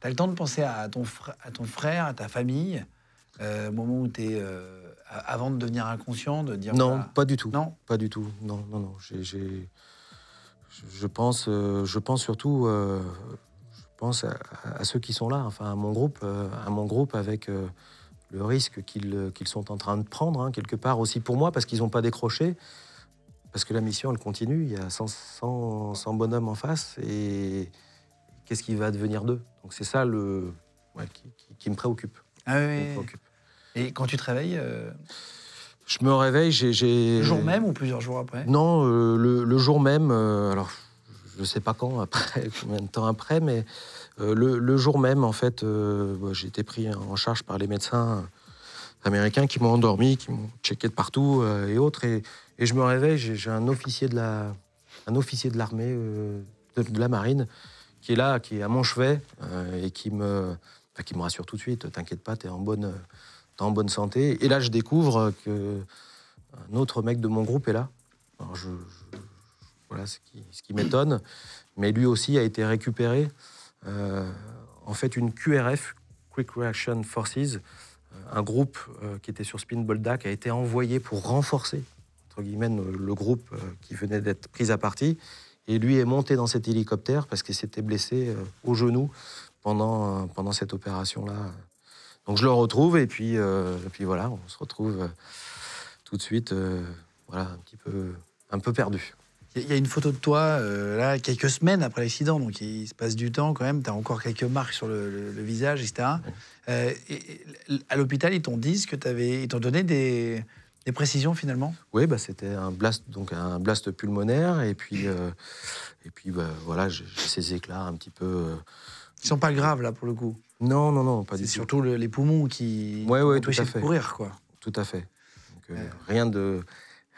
T'as le temps de penser à ton, frère, à ton frère, à ta famille, euh, au moment où tu es... Euh, avant de devenir inconscient, de dire. Non, pas du tout. Non, pas du tout. Non, non, non. J Je pense, je pense surtout, je pense à, à, ceux qui sont là. Enfin, à mon groupe, à mon groupe avec le risque euh, qu'ils sont en train de prendre, hein, quelque part aussi pour moi, parce qu'ils n'ont pas décroché, parce que la mission, elle continue, il y a 100, 100, 100 bonhommes en face, et qu'est-ce qui va devenir d'eux Donc c'est ça le, qui, me ah préoccupe. Et quand tu te réveilles euh, Je me réveille, j'ai... Le jour même ou plusieurs jours après Non, euh, le, jour même, alors je ne sais pas quand après, combien de temps après, mais euh, le, jour même, en fait, euh, bah, j'ai été pris en charge par les médecins américains qui m'ont endormi, qui m'ont checké de partout euh, et autres. Et, je me réveille, j'ai un officier de la, un officier de l'armée, de, la marine, qui est là, qui est à mon chevet et qui me, qui me rassure tout de suite. T'inquiète pas, t'es en bonne, es en bonne santé. Et là, je découvre que un autre mec de mon groupe est là. Alors je voilà ce qui, m'étonne. Mais lui aussi a été récupéré. Euh, en fait, une QRF, Quick Reaction Forces, euh, un groupe euh, qui était sur Spinball Boldak, a été envoyé pour renforcer, entre guillemets, le groupe qui venait d'être pris à partie. Et lui est monté dans cet hélicoptère parce qu'il s'était blessé au genou pendant, pendant cette opération-là. Donc je le retrouve et puis, puis voilà, on se retrouve tout de suite voilà, un petit peu un peu perdu. Il y a une photo de toi, euh, là, quelques semaines après l'accident, donc il se passe du temps quand même, tu as encore quelques marques sur le, visage, etc. Euh, et, à l'hôpital, ils t'ont dit ce que tu avais, ils t'ont donné des, précisions finalement Oui, bah, c'était un blast, donc un blast pulmonaire, et puis, euh, et puis bah, voilà, j'ai ces éclats un petit peu. Ils sont pas graves là pour le coup Non, non, non, pas du tout. surtout les poumons qui ouais, ouais, tout à fait. courir, quoi. Tout à fait. rien de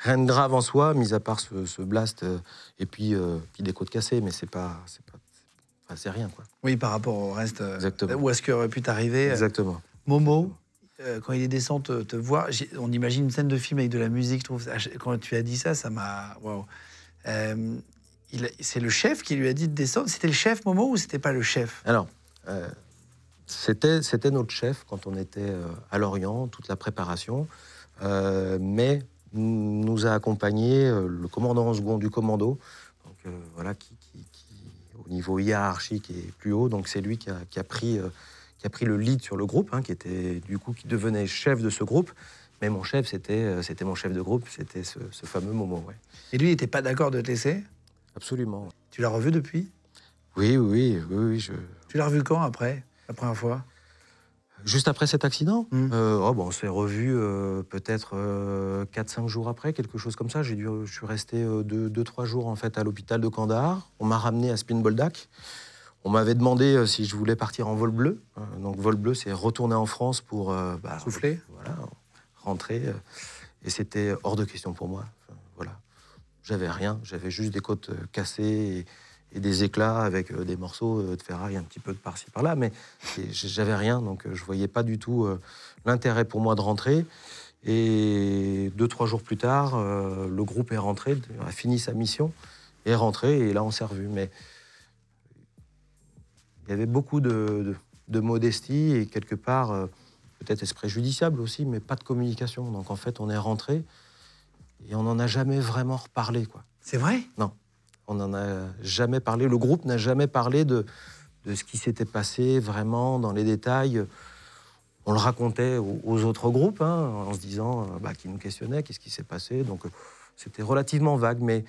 rien de grave en soi, mis à part ce, blast euh, et puis, euh, puis des côtes cassées, mais c'est pas, c'est c'est rien quoi. Oui, par rapport au reste. Euh, Exactement. Où est-ce que aurait pu t'arriver Exactement. Momo, quand il est descendu te, voir, on imagine une scène de film avec de la musique. trouve, ah, quand tu as dit ça, ça m'a. Waouh. C'est le chef qui lui a dit de descendre. C'était le chef Momo ou c'était pas le chef Alors, c'était notre chef quand on était à Lorient, toute la préparation. mais nous a accompagnés euh, le commandant en second du commando, euh, voilà, qui, au niveau hiérarchique et plus haut. Donc c'est lui qui a, pris, euh, qui a pris le lead sur le groupe, hein, qui était du coup qui devenait chef de ce groupe. Mais mon chef, c'était c'était mon chef de groupe, c'était ce, fameux moment. Et lui, il n'était pas d'accord de te laisser Absolument. Tu l'as revu depuis oui, oui, oui, oui, je... Tu l'as revu quand après, la première fois Juste après cet accident hmm. euh, oh, bon, On s'est revu euh, peut-être 4-5 euh, jours après, quelque chose comme ça. J'ai dû, je suis resté 2-3 jours en fait à l'hôpital de Kandahar. On m'a ramené à Spinboldak. On m'avait demandé si je voulais partir en vol bleu. donc vol bleu, c'est retourner en France pour bah, souffler, voilà, rentrer. et c'était hors de question pour moi. voilà, j'avais rien, j'avais juste des côtes cassées et des éclats avec euh, des morceaux euh, de Ferrari, un petit peu de par-ci par-là, mais j'avais rien, donc euh, je voyais pas du tout l'intérêt pour moi de rentrer. Et deux, trois jours plus tard, le groupe est rentré, a fini sa mission, est rentré, et là on s'est revus. Mais il y avait beaucoup de, modestie et quelque part, peut-être est-ce préjudiciable aussi, mais pas de communication. Donc en fait, on est rentré et on n'en a jamais vraiment reparlé. quoi. C'est vrai Non. On n'en a jamais parlé. Le groupe n'a jamais parlé de, de ce qui s'était passé vraiment dans les détails. On le racontait aux, autres groupes hein, en se disant euh, bah, qui nous questionnait, qu'est-ce qui s'est passé. Donc euh, c'était relativement vague, mais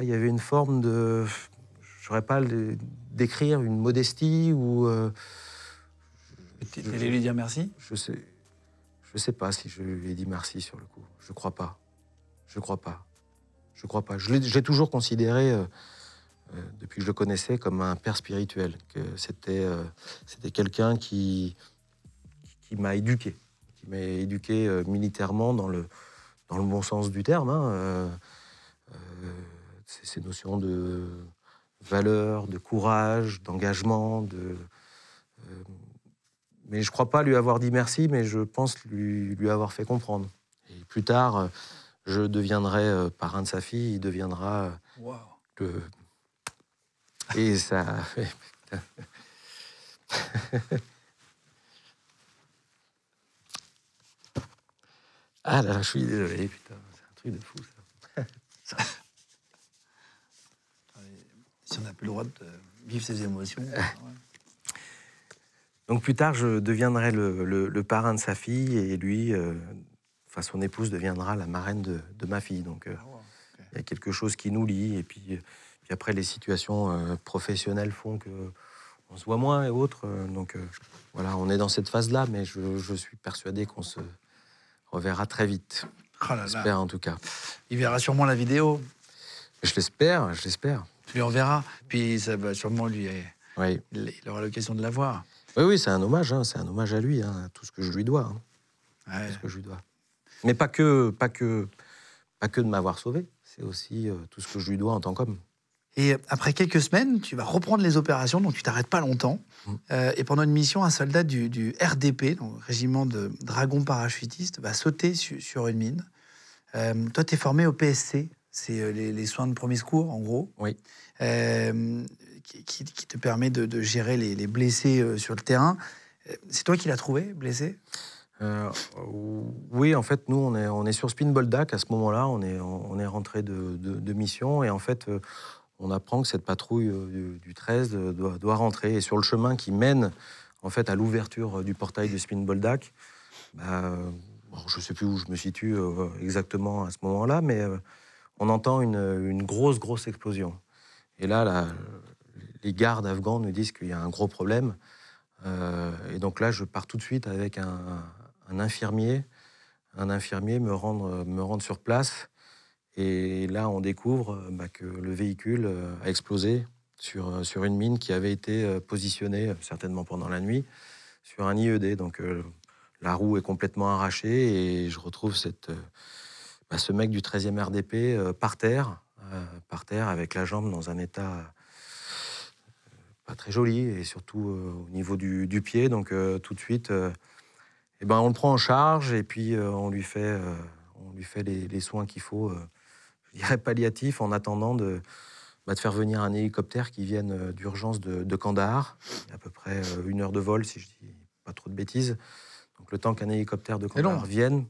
il y avait une forme de. Je n'aurais pas décrire une modestie ou. Euh, lui dire merci Je sais. Je sais pas si je lui ai dit merci sur le coup. Je crois pas. Je crois pas. Je ne crois pas. Je l'ai toujours considéré, euh, euh, depuis que je le connaissais, comme un père spirituel, que c'était euh, c'était quelqu'un qui, qui m'a éduqué, qui m'a éduqué militairement dans le, dans le bon sens du terme. Hein, ces notions de valeur, de courage, d'engagement, de... mais je ne crois pas lui avoir dit merci, mais je pense lui, lui avoir fait comprendre. Et plus tard, je deviendrai euh, parrain de sa fille, il deviendra euh, wow. le... Et ça... ah là, là, je suis désolé, putain, c'est un truc de fou ça. Si on n'a plus le droit de vivre ses émotions. Ah. Donc plus tard, je deviendrai le, le, parrain de sa fille et lui, euh, enfin son épouse deviendra la marraine de, ma fille. Donc euh, ah il y a quelque chose qui nous lie. Et puis, euh, après, les situations euh, professionnelles font que on se voit moins et autres. donc voilà, on est dans cette phase-là, mais je, suis persuadé qu'on se reverra très vite. Oh j'espère en tout cas. Il verra sûrement la vidéo. Je l'espère, je l'espère. Tu lui enverras, puis ça sûrement lui. Oui. Il aura l'occasion de la voir. Oui, oui, c'est un hommage, hein, c'est un hommage à lui, hein, à tout ce que je lui dois. Hein, tout ce que je lui dois. Mais pas que, pas que, pas que de m'avoir sauvé, c'est aussi euh, tout ce que je lui dois en tant qu'homme. Et après quelques semaines, tu vas reprendre les opérations, donc tu t'arrêtes pas longtemps. Mmh. Euh, et pendant une mission, un soldat du, RDP, donc régiment de dragons parachutistes, va sauter sur une mine. Euh, toi, tu es formé au PSC, c'est les, soins de premier secours, en gros. Oui. qui, te permet de, gérer les, les, blessés sur le terrain. C'est toi qui l'as trouvé, blessé euh, oui, en fait, nous, on est, on est sur Spinball DAC à ce moment-là. On est, on est rentré de, mission et en fait, euh, on apprend que cette patrouille euh, du, 13 doit, doit, rentrer. Et sur le chemin qui mène en fait à l'ouverture du portail de Spinball DAC, bah, je ne sais plus où je me situe exactement à ce moment-là, mais on entend une, grosse, grosse explosion. Et là, les gardes afghans nous disent qu'il y a un gros problème. et donc là, je pars tout de suite avec un, un infirmier, un infirmier me rendre, me rendre sur place. Et là, on découvre euh, bah, que le véhicule euh, a explosé sur, euh, sur une mine qui avait été positionnée, certainement pendant la nuit, sur un IED. Donc la roue est complètement arrachée et je retrouve cette, bah, ce mec du 13e RDP par terre, par terre avec la jambe dans un état pas très joli et surtout au niveau du, du pied. Donc tout de suite... Eh ben, on le prend en charge et puis euh, on lui fait, euh, on lui fait les, soins qu'il faut, euh, je dirais palliatifs, en attendant de, bah, de faire venir un hélicoptère qui vienne euh, d'urgence de, de, Kandahar, à peu près une heure de vol, si je dis pas trop de bêtises. Donc le temps qu'un hélicoptère de Kandahar vienne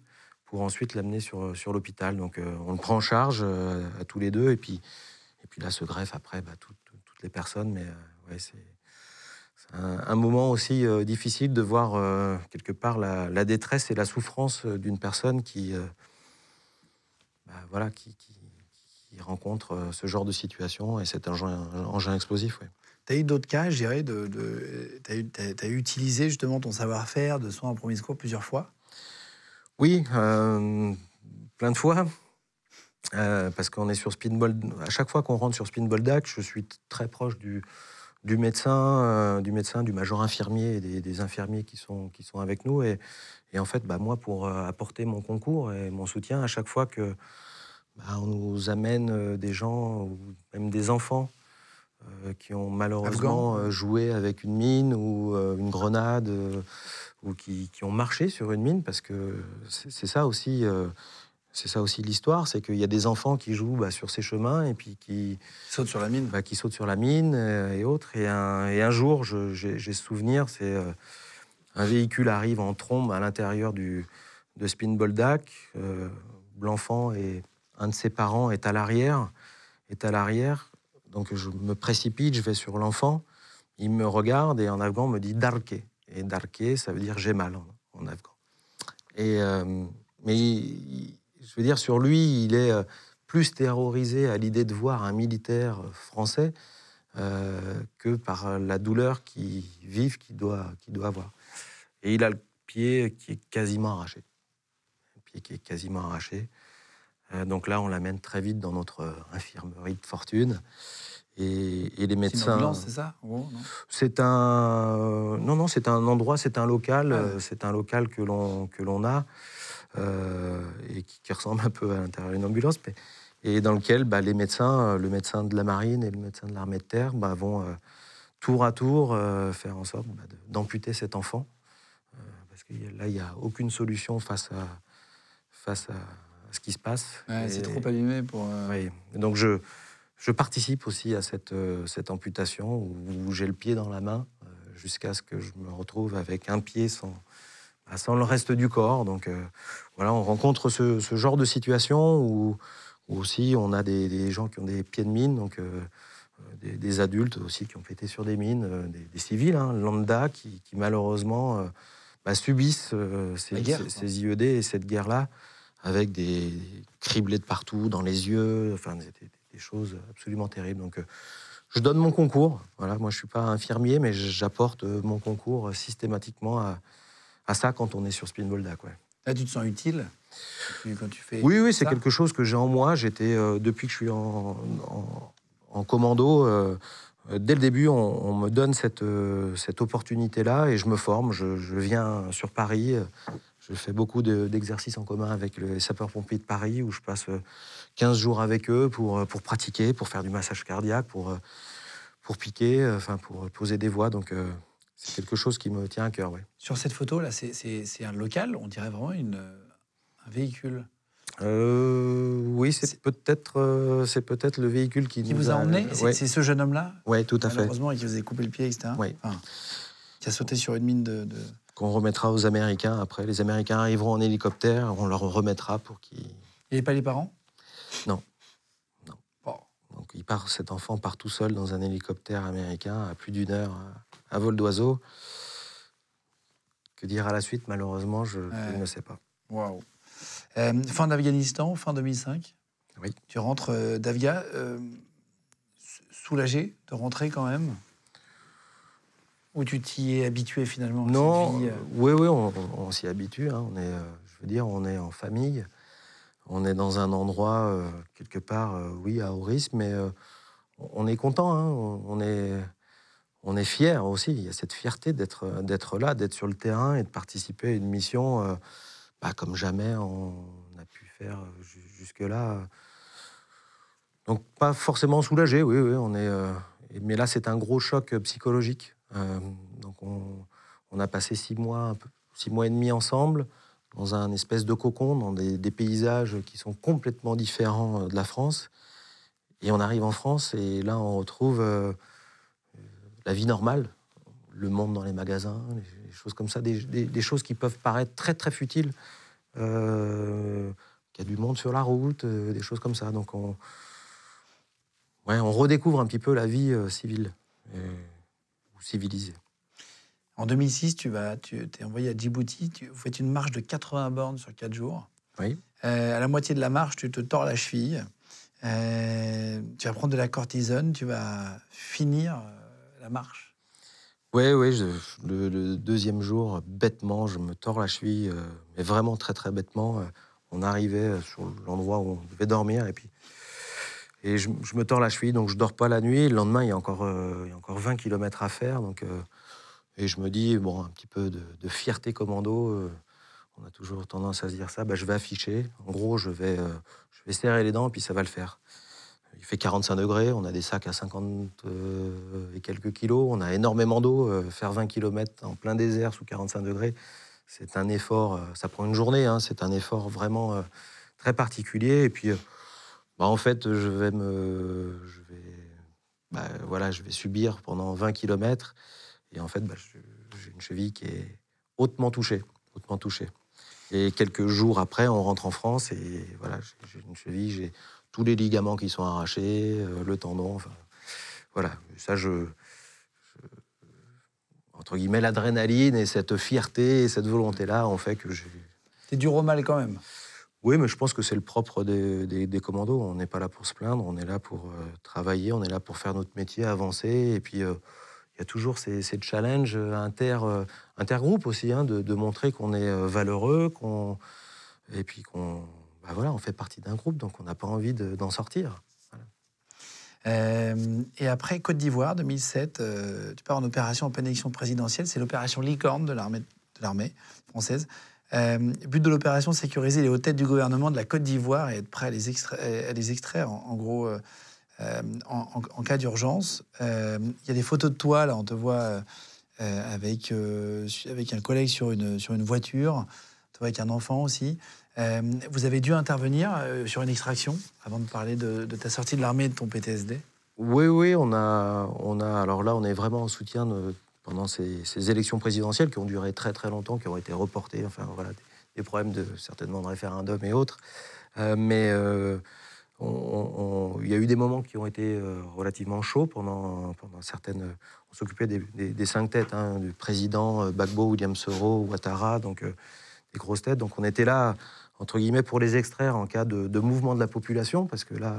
pour ensuite l'amener sur, sur l'hôpital. Donc on le prend en charge à tous les deux et puis, et puis là se greffe après bah, toutes les personnes. Mais ouais, c'est un, moment aussi euh, difficile de voir euh, quelque part la, détresse et la souffrance euh, d'une personne qui, bah, voilà, qui, rencontre ce genre de situation et cet engin, engin explosif. Ouais. Tu as eu d'autres cas, je dirais, de, tu as, as, utilisé justement ton savoir-faire de soins en premier secours plusieurs fois Oui, plein de fois. parce qu'on est sur Spinball. À chaque fois qu'on rentre sur Spinball DAC, je suis très proche du, du médecin, euh, du médecin, du major infirmier et des, infirmiers qui sont, qui sont avec nous. Et, en fait, bah, moi, pour euh, apporter mon concours et mon soutien à chaque fois que bah, on nous amène euh, des gens, ou même des enfants, qui ont malheureusement joué avec une mine ou une grenade, ou qui, qui, ont marché sur une mine, parce que c'est ça aussi c'est ça aussi l'histoire, c'est qu'il y a des enfants qui jouent bah, sur ces chemins et puis qui sautent sur la mine, bah, qui sautent sur la mine euh, et, autres. Et un, et un jour, j'ai ce souvenir, c'est euh, un véhicule arrive en trombe à l'intérieur du de Spinboldac. Euh, L'enfant et un de ses parents est à l'arrière, est à l'arrière. Donc je me précipite, je vais sur l'enfant. Il me regarde et en afghan me dit darke. Et darke, ça veut dire j'ai mal en, afghan. Et euh, mais il, je veux dire, sur lui, il est euh, plus terrorisé à l'idée de voir un militaire euh, français euh, que par la douleur qu'il vive, qu'il doit, doit avoir. Et il a le pied qui est quasiment arraché. Le pied qui est quasiment arraché. donc là, on l'amène très vite dans notre infirmerie de fortune. Et, les médecins. C'est c'est ça C'est un. Non, non, c'est un endroit, c'est un local, ah. c'est un local que l'on que l'on a. Euh, et qui, ressemble un peu à l'intérieur d'une ambulance, et dans lequel bah, les médecins, euh, le médecin de la marine et le médecin de l'armée de terre, bah, vont euh, tour à tour faire en sorte bah, d'amputer cet enfant. parce que là, il n'y a aucune solution face à, face à ce qui se passe. c'est trop abîmé pour. Oui. Donc je, je participe aussi à cette, cette amputation où, j'ai le pied dans la main jusqu'à ce que je me retrouve avec un pied sans, sans le reste du corps. Donc euh, voilà, on rencontre ce, genre de situation où, aussi on a des, gens qui ont des pieds de mine, donc euh, des, adultes aussi qui ont pété sur des mines, euh, des, civils, hein, lambda, qui, malheureusement bah, subissent ces, IED e et cette guerre-là avec des criblés de partout, dans les yeux, enfin des, des, choses absolument terribles. Donc je donne mon concours, voilà, moi je ne suis pas infirmier, mais j'apporte mon concours systématiquement à, à ça quand on est sur Spinball DAC. Là, tu te sens utile quand tu fais Oui, oui, c'est quelque chose que j'ai en moi. J'étais euh, depuis que je suis en, commando. Euh, euh, dès le début, on, me donne cette, cette opportunité-là et je me forme. Je, viens sur Paris. Je fais beaucoup d'exercices en commun avec les sapeurs-pompiers de Paris où je passe 15 jours avec eux pour, pour pratiquer, pour faire du massage cardiaque, pour, pour piquer, enfin pour poser des voies. Donc c'est quelque chose qui me tient à cœur. oui. – Sur cette photo, là, c'est un local, on dirait vraiment une, euh, un véhicule. Euh, oui, c'est peut-être euh, c'est peut-être le véhicule qui, nous vous a, emmené. C'est ce jeune homme-là. Oui, tout à fait. Heureusement, il qui vous a coupé le pied, etc. qui a sauté sur une mine de. Qu'on remettra aux Américains après. Les Américains arriveront en hélicoptère, on leur remettra pour qu'ils. Il n'y pas les parents Non. non. Donc il part, cet enfant part tout seul dans un hélicoptère américain à plus d'une heure euh, un vol d'oiseau. Que dire à la suite, malheureusement, je, ne sais pas. Waouh. Euh, fin d'Afghanistan, fin 2005. Oui. Tu rentres euh, d'Avia, euh, soulagé de rentrer quand même Ou tu t'y es habitué finalement Non, oui, oui, on, s'y habitue. Hein. On est, je veux dire, on est en famille. On est dans un endroit, quelque part, oui, à risque, mais on est content. Hein. on, est, on est fier aussi. Il y a cette fierté d'être, euh, d'être là, d'être sur le terrain et de participer à une mission pas euh, bah, comme jamais on a pu faire euh, jusque-là. Donc, pas forcément soulagé, oui, oui, on est. mais là, c'est un gros choc psychologique. donc, on, a passé six mois, six mois et demi ensemble dans un espèce de cocon, dans des, des, paysages qui sont complètement différents de la France. Et on arrive en France et là, on retrouve la vie normale, le monde dans les magasins, les, choses comme ça, des, choses qui peuvent paraître très très futiles. Euh, qu'il y a du monde sur la route, euh, des choses comme ça. Donc on, on redécouvre un petit peu la vie euh, civile ou civilisée. En 2006, tu vas, tu es envoyé à Djibouti, tu fais une marche de 80 bornes sur 4 jours. Oui. Euh, à la moitié de la marche, tu te tords la cheville. tu vas prendre de la cortisone, tu vas finir marche. Oui, oui, le, deuxième jour, bêtement, je me tords la cheville, euh, mais vraiment très très bêtement. Euh, on arrivait euh, sur l'endroit où on devait dormir et puis et je, me tords la cheville, donc je dors pas la nuit. Le lendemain, il y a encore, il y a encore 20 km à faire, donc et je me dis bon, un petit peu de, fierté commando. on a toujours tendance à se dire ça. Bah, je vais afficher. En gros, je vais, je vais serrer les dents, et puis ça va le faire il fait 45 degrés, on a des sacs à 50 euh, et quelques kilos, on a énormément d'eau. Euh, faire 20 km en plein désert sous 45 degrés, c'est un effort, euh, ça prend une journée, hein, c'est un effort vraiment très particulier. Et puis, bah, en fait, je vais me. Je vais, bah, voilà, je vais subir pendant 20 km. Et en fait, bah, j'ai une cheville qui est hautement touchée. Hautement touchée. Et quelques jours après, on rentre en France et voilà, j'ai une cheville, j'ai les ligaments qui sont arrachés, euh, le tendon. Enfin, voilà, ça, je, entre guillemets, l'adrénaline et cette fierté et cette volonté-là ont fait que j'ai. T'es dur au mal quand même. Oui, mais je pense que c'est le propre des, commandos. On n'est pas là pour se plaindre, on est là pour euh, travailler, on est là pour faire notre métier, avancer. Et puis, euh, il y a toujours ces, challenges inter, intergroupes aussi, hein, de, de, montrer qu'on est valeureux, qu'on et puis qu'on bah voilà, on fait partie d'un groupe, donc on n'a pas envie d'en sortir. Euh, et après, Côte d'Ivoire, 2007, euh, tu pars en opération en pleine élection présidentielle. C'est l'opération Licorne de l'armée française. Euh, but de l'opération, sécuriser les hautes têtes du gouvernement de la Côte d'Ivoire et être prêt à les, les extraire, en, gros, en, cas d'urgence. Il y a des photos de toi, là, on te voit avec, avec un collègue sur une, sur une voiture, avec un enfant aussi. Euh, vous avez dû intervenir euh, sur une extraction avant de parler de, ta sortie de l'armée et de ton PTSD Oui, oui, on a, on a. Alors là, on est vraiment en soutien pendant ces, élections présidentielles qui ont duré très très longtemps, qui ont été reportées, enfin voilà, des, problèmes de, certainement de référendum et autres. Euh, mais il y a eu des moments qui ont été relativement chauds pendant, pendant certaines. On s'occupait des, cinq têtes, hein, du président Bagbo, William Soro, Ouattara, donc des grosses têtes. Donc on était là entre guillemets, pour les extraire en cas de, mouvement de la population, parce que là,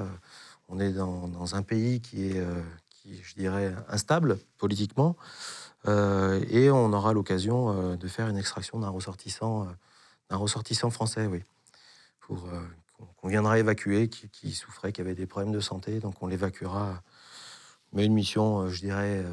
on est dans, un pays qui est, euh, qui, je dirais, instable politiquement. Euh, et on aura l'occasion euh, de faire une extraction d'un ressortissant, d'un ressortissant français, oui, pour qu'on viendra évacuer, qui, qui, souffrait, qui avait des problèmes de santé, donc on l'évacuera. Mais une mission, je dirais,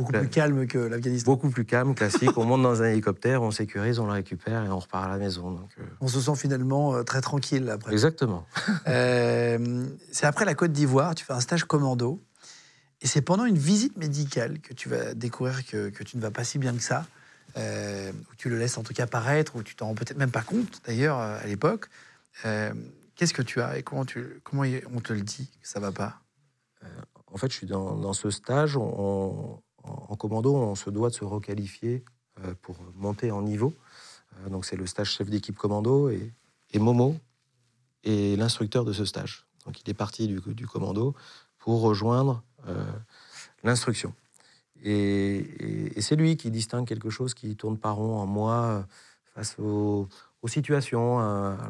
Beaucoup plus calme que l'Afghanistan. Beaucoup plus calme, classique. on monte dans un hélicoptère, on sécurise, on le récupère et on repart à la maison. Donc, euh, On se sent finalement euh, très tranquille après. Exactement. Euh, c'est après la Côte d'Ivoire, tu fais un stage commando. Et c'est pendant une visite médicale que tu vas découvrir que, que tu ne vas pas si bien que ça. ou tu le laisses en tout cas paraître, ou tu t'en rends peut-être même pas compte d'ailleurs à l'époque. Qu'est-ce que tu as et comment, tu, comment on te le dit que ça va pas En fait, je suis dans, ce stage en commando, on se doit de se requalifier euh, pour monter en niveau. Euh, donc c'est le stage chef d'équipe commando et, Momo est l'instructeur de ce stage. Donc il est parti du, commando pour rejoindre euh, l'instruction. Et, c'est lui qui distingue quelque chose qui tourne par rond en moi face aux, situations,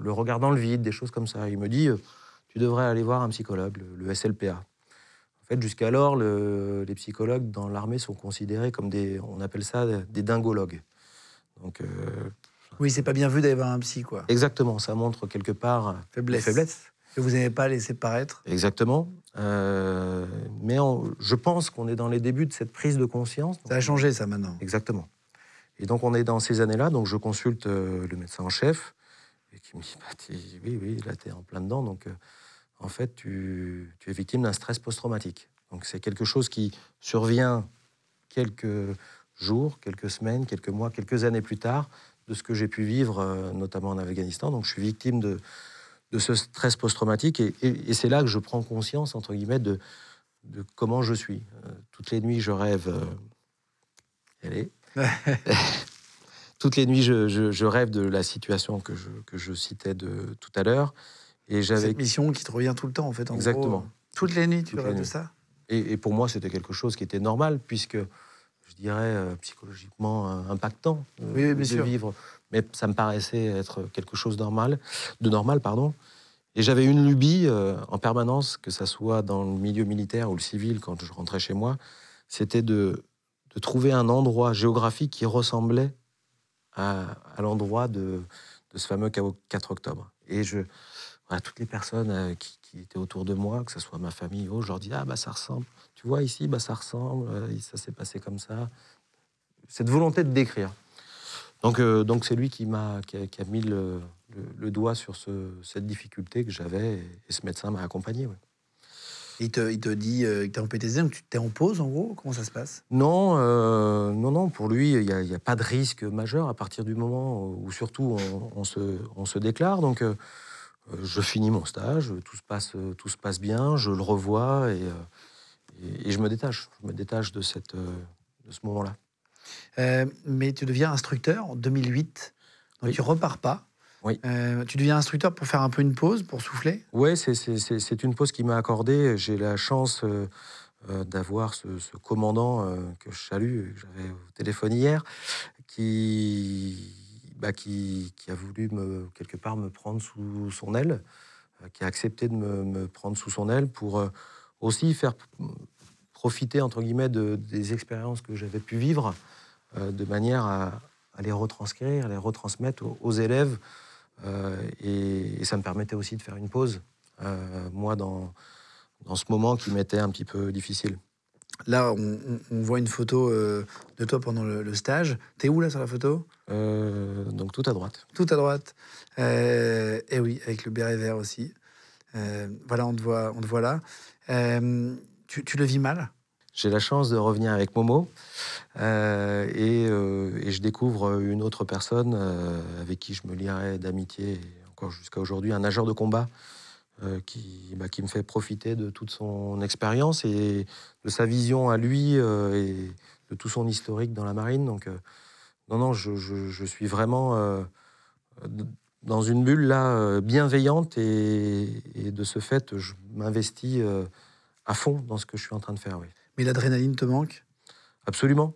le regard dans le vide, des choses comme ça. Il me dit, tu devrais aller voir un psychologue, le SLPA fait, jusqu'alors, les psychologues dans l'armée sont considérés comme des, on appelle ça des dingologues. Donc, euh, oui, c'est pas bien vu d'avoir un psy, quoi. Exactement, ça montre quelque part faiblesse. faiblesse. Que vous n'avez pas laissé paraître. Exactement. Euh, mais je pense qu'on est dans les débuts de cette prise de conscience. Ça a changé, ça, maintenant. Exactement. Et donc, on est dans ces années-là. Donc, je consulte euh, le médecin en chef, et qui me dit bah, Oui, oui, là, t'es en plein dedans. Donc, en fait, tu, es victime d'un stress post-traumatique. Donc c'est quelque chose qui survient quelques jours, quelques semaines, quelques mois, quelques années plus tard de ce que j'ai pu vivre, euh, notamment en Afghanistan. Donc je suis victime de, ce stress post-traumatique et, c'est là que je prends conscience, entre guillemets, de, comment je suis. Euh, toutes les nuits, je rêve... Euh, elle toutes les nuits, je, rêve de la situation que je, citais tout à l'heure j'avais cette mission qui te revient tout le temps en fait. En Exactement. Gros, toutes les nuits, tu rêves de ça. Et, pour moi, c'était quelque chose qui était normal puisque je dirais euh, psychologiquement euh, impactant euh, de vivre. Mais ça me paraissait être quelque chose de normal, de normal, pardon. Et j'avais une lubie en permanence, que ça soit dans le milieu militaire ou le civil, quand je rentrais chez moi, c'était de, de trouver un endroit géographique qui ressemblait à, l'endroit de, de, ce fameux 4 octobre. Et je, à toutes les personnes euh, qui, étaient autour de moi, que ce soit ma famille ou autre, je leur dis Ah, bah ça ressemble. Tu vois, ici, bah ça ressemble, euh, ça s'est passé comme ça. Cette volonté de décrire. Donc, euh, donc c'est lui qui m'a qui a, mis le, doigt sur cette difficulté que j'avais et ce médecin m'a accompagné. Il te, il te, dit que tu es en PTZ, donc t'es en pause en gros Comment ça se passe Non, non, non, pour lui, il n'y a, pas de risque majeur à partir du moment où surtout on, se, on se, déclare. Donc euh, je finis mon stage, euh, tout se passe, euh, tout se passe bien, je le revois et, je me détache. Je me détache de, cette, de ce moment-là. mais tu deviens instructeur en 2008, donc oui. tu repars pas. Oui. tu deviens instructeur pour faire un peu une pause, pour souffler Oui, c'est une pause qui m'a accordé. J'ai la chance d'avoir ce, ce, commandant que je salue, que j'avais au téléphone hier, qui bah, qui, a voulu me, quelque part me prendre sous son aile, euh, qui a accepté de me, prendre sous son aile pour euh, aussi faire profiter entre guillemets de, des expériences que j'avais pu vivre euh, de manière à, les retranscrire, les retransmettre aux, élèves. et, ça me permettait aussi de faire une pause, moi, dans, dans ce moment qui m'était un petit peu difficile. Là, on, voit une photo euh, de toi pendant le, stage. T'es où là sur la photo euh, Donc tout à droite. Tout à droite. et euh, eh oui, avec le béret vert aussi. voilà, on te voit, on voit là. Tu, le vis mal J'ai la chance de revenir avec Momo et, et, je découvre une autre personne avec qui je me lierai d'amitié, encore jusqu'à aujourd'hui, un nageur de combat euh, qui, bah, qui, me fait profiter de toute son expérience et de sa vision à lui euh, et de tout son historique dans la marine. Donc, euh, non, non, je, suis vraiment dans une bulle là bienveillante et, et, de ce fait, je m'investis à fond dans ce que je suis en train de faire. Oui. Mais l'adrénaline te manque Absolument.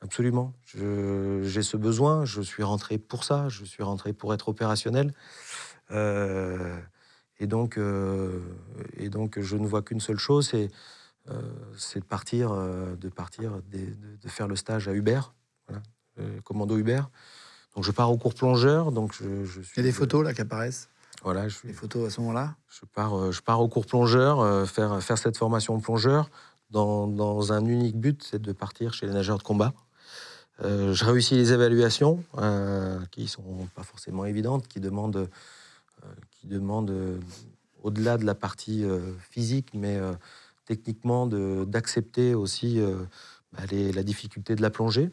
Absolument. J'ai ce besoin. Je suis rentré pour ça. Je suis rentré pour être opérationnel. Euh, et donc, euh, et donc je ne vois qu'une seule chose, c'est euh, de partir, euh, de, partir de, faire le stage à Uber, commando Uber. Donc je pars au cours plongeur. Donc je, suis Il y a des photos là qui apparaissent voilà, je, les photos à ce moment-là je pars, je pars au cours plongeur, faire, faire cette formation plongeur dans, dans un unique but, c'est de partir chez les nageurs de combat. je réussis les évaluations, qui ne sont pas forcément évidentes, qui demandent, qui demande, euh, au-delà de la partie euh, physique, mais euh, techniquement, d'accepter aussi bah, les, la difficulté de la plongée.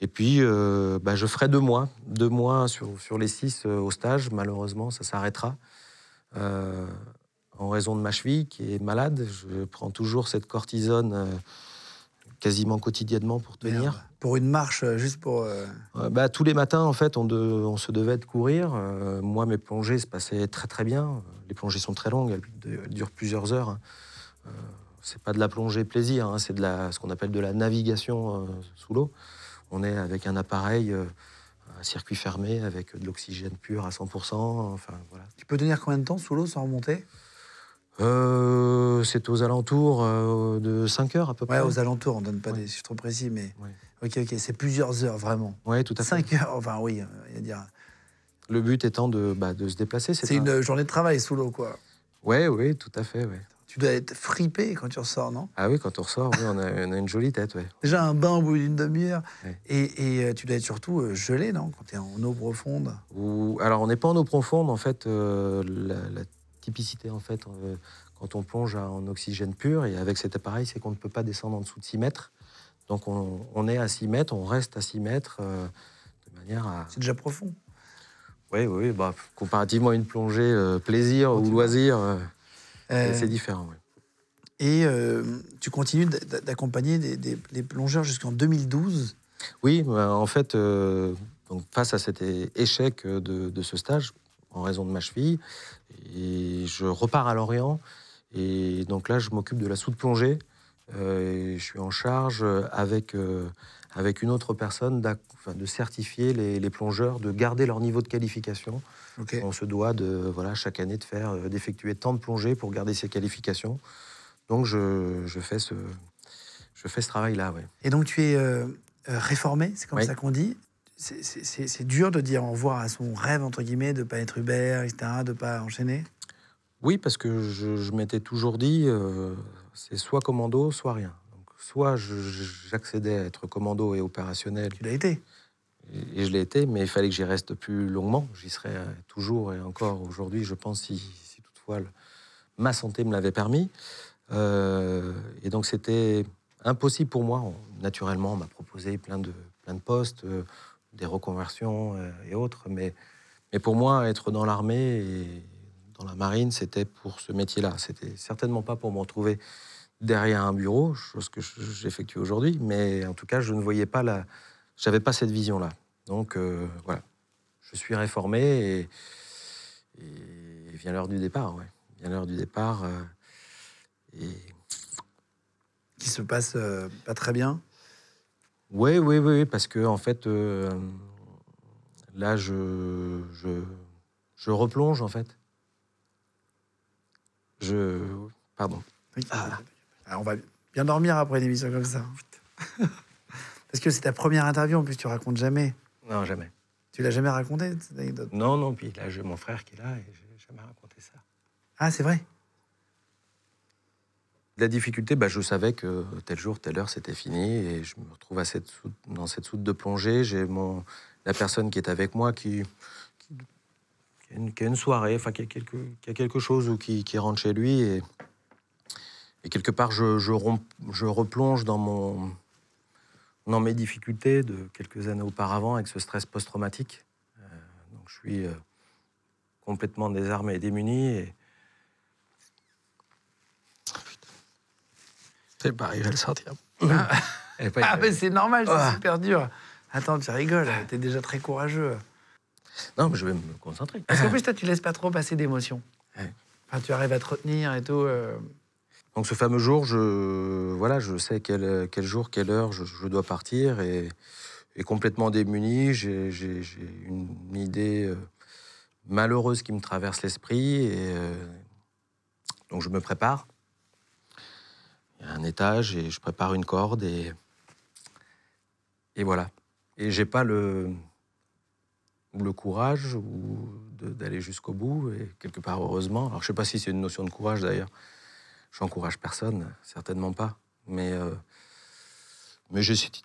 Et puis, bah, je ferai deux mois, deux mois sur, sur les six au stage. Malheureusement, ça s'arrêtera en raison de ma cheville qui est malade. Je prends toujours cette cortisone quasiment quotidiennement pour tenir. Pour une marche, euh, juste pour... Euh, bah, tous les matins, en fait, on, on se devait de courir. Euh, moi, mes plongées se passaient très très bien. Les plongées sont très longues, elles, durent plusieurs heures. Hein. c'est pas de la plongée plaisir, hein, c'est de la, ce qu'on appelle de la navigation sous l'eau. On est avec un appareil, un circuit fermé, avec de l'oxygène pur à 100%. Enfin, voilà. Tu peux tenir combien de temps sous l'eau sans remonter euh, c'est aux alentours euh, de 5 heures à peu près. Oui, aux alentours, on donne pas des chiffres précis, mais. Ok, ok, c'est plusieurs heures vraiment. Oui, tout à fait. 5 heures, enfin oui, euh, il y a dire. Le but étant de, bah, de se déplacer. C'est une journée de travail sous l'eau, quoi. Oui, oui, tout à fait. Tu dois être fripé quand tu ressors, non Ah oui, quand on ressort, oui, on, a, une jolie tête. Ouais. Déjà un bain au bout d'une demi-heure. Et, tu dois être surtout gelé, non Quand tu es en eau profonde Ou, Alors, on n'est pas en eau profonde, en fait. la, typicité en fait. Euh, quand on plonge en oxygène pur et avec cet appareil, c'est qu'on ne peut pas descendre en dessous de 6 mètres. Donc on, est à 6 mètres, on reste à 6 mètres euh, de manière à. C'est déjà profond. Oui, oui, bah, comparativement à une plongée euh, plaisir ou loisir, c'est différent. Et tu continues d'accompagner des, les plongeurs jusqu'en 2012 Oui, bah, en fait, donc face à cet échec de, de ce stage, en raison de ma cheville, et je repars à Lorient. Et donc là, je m'occupe de la soude plongée. Euh, je suis en charge euh, avec, euh, avec une autre personne de certifier les, plongeurs, de garder leur niveau de qualification. On se doit de, voilà, chaque année de faire, d'effectuer tant de plongées pour garder ses qualifications. Donc je, je fais ce, je fais ce travail-là. Et donc tu es réformé, c'est comme ça qu'on dit c'est dur de dire au revoir à son rêve, entre guillemets, de ne pas être Uber, etc., de ne pas enchaîner Oui, parce que je, m'étais toujours dit, euh, c'est soit commando, soit rien. Donc, soit j'accédais à être commando et opérationnel. Tu l'as été et, je l'ai été, mais il fallait que j'y reste plus longuement. J'y serais toujours et encore aujourd'hui, je pense, si, toutefois ma santé me l'avait permis. Euh, et donc c'était impossible pour moi. Naturellement, on m'a proposé plein de, plein de postes. Euh, des reconversions euh, et autres. Mais, mais pour moi, être dans l'armée et dans la marine, c'était pour ce métier-là. C'était certainement pas pour m'en trouver derrière un bureau, chose que j'effectue aujourd'hui, mais en tout cas, je ne voyais pas la. J'avais pas cette vision-là. Donc, euh, voilà. Je suis réformé et, et vient l'heure du départ, ouais. Vient l'heure du départ. Euh, et... Qui se passe pas très bien oui, oui, oui, parce que en fait, euh, là, je, je, replonge en fait. Je, pardon. Ah. Ah, on va bien dormir après une émission comme ça. parce que c'est ta première interview, en plus tu racontes jamais. Non, jamais. Tu l'as jamais raconté cette anecdote Non, non. Puis là, j'ai mon frère qui est là et j'ai jamais raconté ça. Ah, c'est vrai. La difficulté, bah, je savais que euh, tel jour, telle heure, c'était fini. Et je me retrouve dans cette soute de plongée. J'ai la personne qui est avec moi qui, a, une, soirée, enfin, qui, a quelque, chose ou qui, rentre chez lui. Et, quelque part, je, replonge dans, mes difficultés de quelques années auparavant avec ce stress post-traumatique. Euh, donc je suis euh, complètement désarmé et démuni. C'est pas, arriver à le sortir. Mmh. Ah, ah mais c'est normal, c'est ah. super dur. Attends, tu rigoles, t'es déjà très courageux. Non, mais je vais me concentrer. Parce qu'en plus, toi, tu laisses pas trop passer d'émotions. Enfin, tu arrives à te retenir et tout. Euh. Donc ce fameux jour, je, voilà, je sais quel, quel jour, quelle heure je, dois partir et, complètement démuni, j'ai une, idée euh, malheureuse qui me traverse l'esprit et euh, donc je me prépare un étage et je prépare une corde et, et voilà. Et j'ai pas le, le courage ou d'aller jusqu'au bout et quelque part heureusement. Alors je sais pas si c'est une notion de courage d'ailleurs. Je n'encourage personne, certainement pas. Mais euh, mais j'ai cette,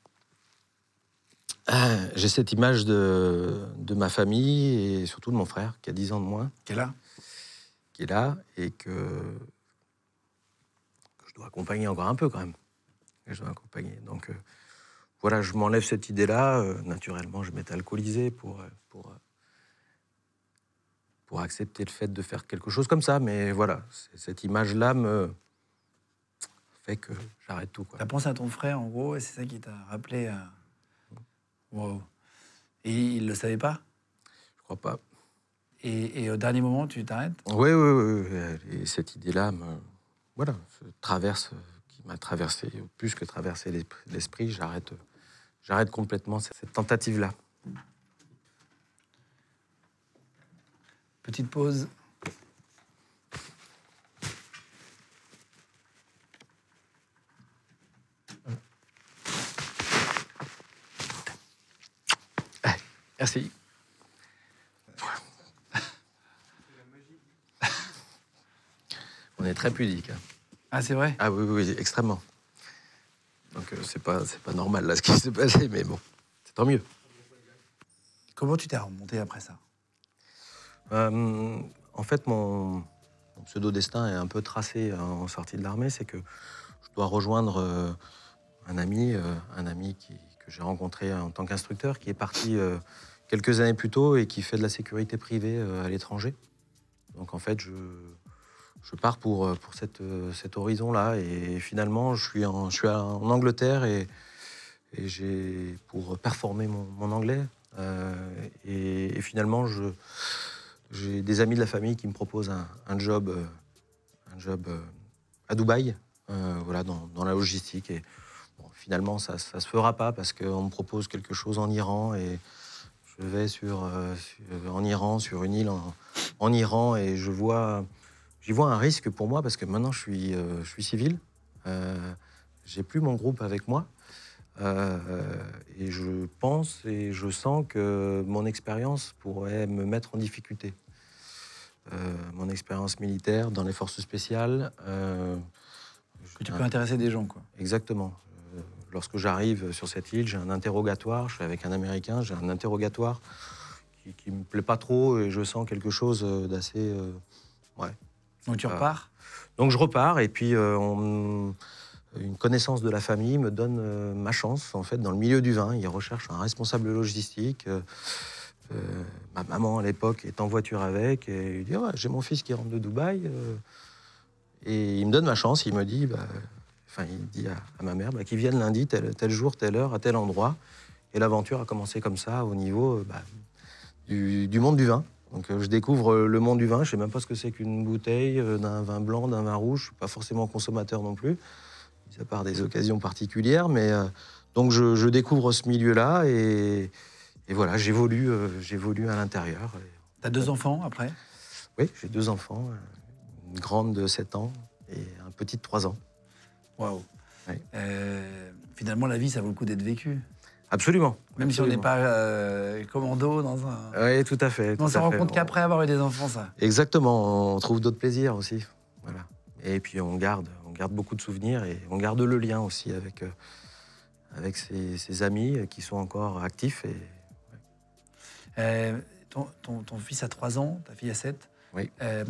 euh, j'ai cette image de, de ma famille et surtout de mon frère qui a 10 ans de moins. Qui est là. Qui est là et que dois accompagner encore un peu quand même. Je dois accompagner. Donc euh, voilà, je m'enlève cette idée-là. Euh, naturellement, je m'étais alcoolisé pour, euh, pour, pour accepter le fait de faire quelque chose comme ça. Mais voilà, cette image-là me fait que j'arrête tout. Tu as pensé à ton frère, en gros, et c'est ça qui t'a rappelé. Et il ne le savait pas Je crois pas. Et, et, au dernier moment, tu t'arrêtes Oui, oui, oui. Et cette idée-là me voilà, traverse, qui m'a traversé, plus que traversé l'esprit, j'arrête, j'arrête complètement cette tentative-là. Petite pause. Merci. On est très pudique. Hein. Ah, c'est vrai Ah oui, oui, extrêmement. Donc euh, c'est pas, pas normal là ce qui s'est passé, mais bon, c'est tant mieux. Comment tu t'es remonté après ça euh, En fait, mon, pseudo-destin est un peu tracé en sortie de l'armée, c'est que je dois rejoindre euh, un ami, un ami que j'ai rencontré en tant qu'instructeur, qui est parti quelques années plus tôt et qui fait de la sécurité privée à l'étranger. Donc en fait, je, je pars pour, euh, pour cette, euh, cet horizon-là. Et finalement, je suis en, je suis en Angleterre et, j'ai pour performer mon, anglais. Euh, et, finalement finalement, j'ai des amis de la famille qui me proposent un, un job, un job à Dubaï, voilà, dans, dans, la logistique. Et finalement, ça ne se fera pas parce qu'on me propose quelque chose en Iran et je vais sur, en Iran, sur une île en, en Iran et je vois J'y vois un risque pour moi parce que maintenant je suis, euh, je suis civil, euh, j'ai plus mon groupe avec moi. Euh, et je pense et je sens que mon expérience pourrait me mettre en difficulté. mon expérience militaire dans les forces spéciales. que tu peux intéresser des gens, quoi. Exactement lorsque j'arrive sur cette île, j'ai un interrogatoire, je suis avec un Américain, j'ai un interrogatoire qui, ne me plaît pas trop et je sens quelque chose d'assez... ouais, donc tu ah. repars Donc je repars et puis euh, une connaissance de la famille me donne euh, ma chance, en fait, dans le milieu du vin. il recherche un responsable logistique. Euh, ma maman, à l'époque, est en voiture avec. Et il dit J'ai mon fils qui rentre de Dubaï. et il me donne ma chance. Il me dit bah, Enfin, il dit à, ma mère bah, qu'il vienne lundi, tel, jour, telle heure, à tel endroit. Et l'aventure a commencé comme ça, au niveau bah, du, monde du vin. Donc euh, je découvre euh, le monde du vin, je sais même pas ce que c'est qu'une bouteille, euh, d'un vin blanc, d'un vin rouge, je suis pas forcément consommateur non plus, à part des occasions particulières, mais donc je, découvre ce milieu-là et, voilà, j'évolue, j'évolue à l'intérieur. Tu as deux enfants après Oui, j'ai deux enfants, une grande de 7 ans et un petit de 3 ans. Waouh Finalement, la vie, ça vaut le coup d'être vécue. Absolument. Même si on n'est pas euh, commando dans un. Oui, tout à fait. On ne se rend compte qu'après avoir eu des enfants, ça. Exactement, on trouve d'autres plaisirs aussi. Voilà. Et puis on garde, on garde beaucoup de souvenirs et on garde le lien aussi avec, euh, avec ses, amis qui sont encore actifs. Et, euh, ton, fils a 3 ans, ta fille a 7. Oui. te,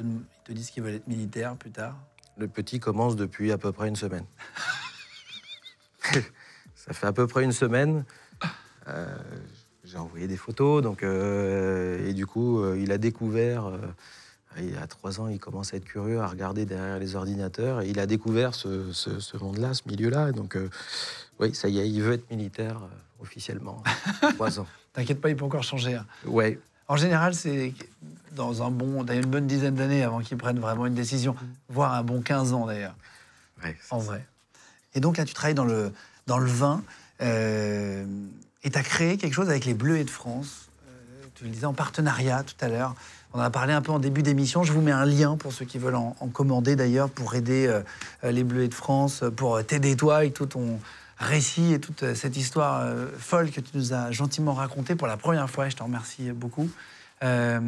ils te disent qu'ils veulent être militaires plus tard. Le petit commence depuis à peu près une semaine. ça fait à peu près une semaine. Euh, j'ai envoyé des photos, donc, euh, et du coup, euh, il a découvert, il a trois ans, il commence à être curieux, à regarder derrière les ordinateurs, et il a découvert ce, monde-là, ce milieu-là. Donc, oui, ça y est, il veut être militaire officiellement, trois ans. T'inquiète pas, il peut encore changer. Hein. Ouais. En général, c'est dans un bon, une bonne dizaine d'années avant qu'il prenne vraiment une décision, voire un bon 15 ans d'ailleurs. Ouais, en vrai. Et donc là, tu travailles dans le, dans le vin. et euh, tu as créé quelque chose avec les Bleuets de France, euh, tu le disais en partenariat tout à l'heure. On en a parlé un peu en début d'émission. Je vous mets un lien pour ceux qui veulent en, commander d'ailleurs, pour aider euh, les Bleuets de France, pour t'aider toi et tout ton récit et toute cette histoire folle que tu nous as gentiment racontée pour la première fois. Et je te remercie beaucoup. Euh,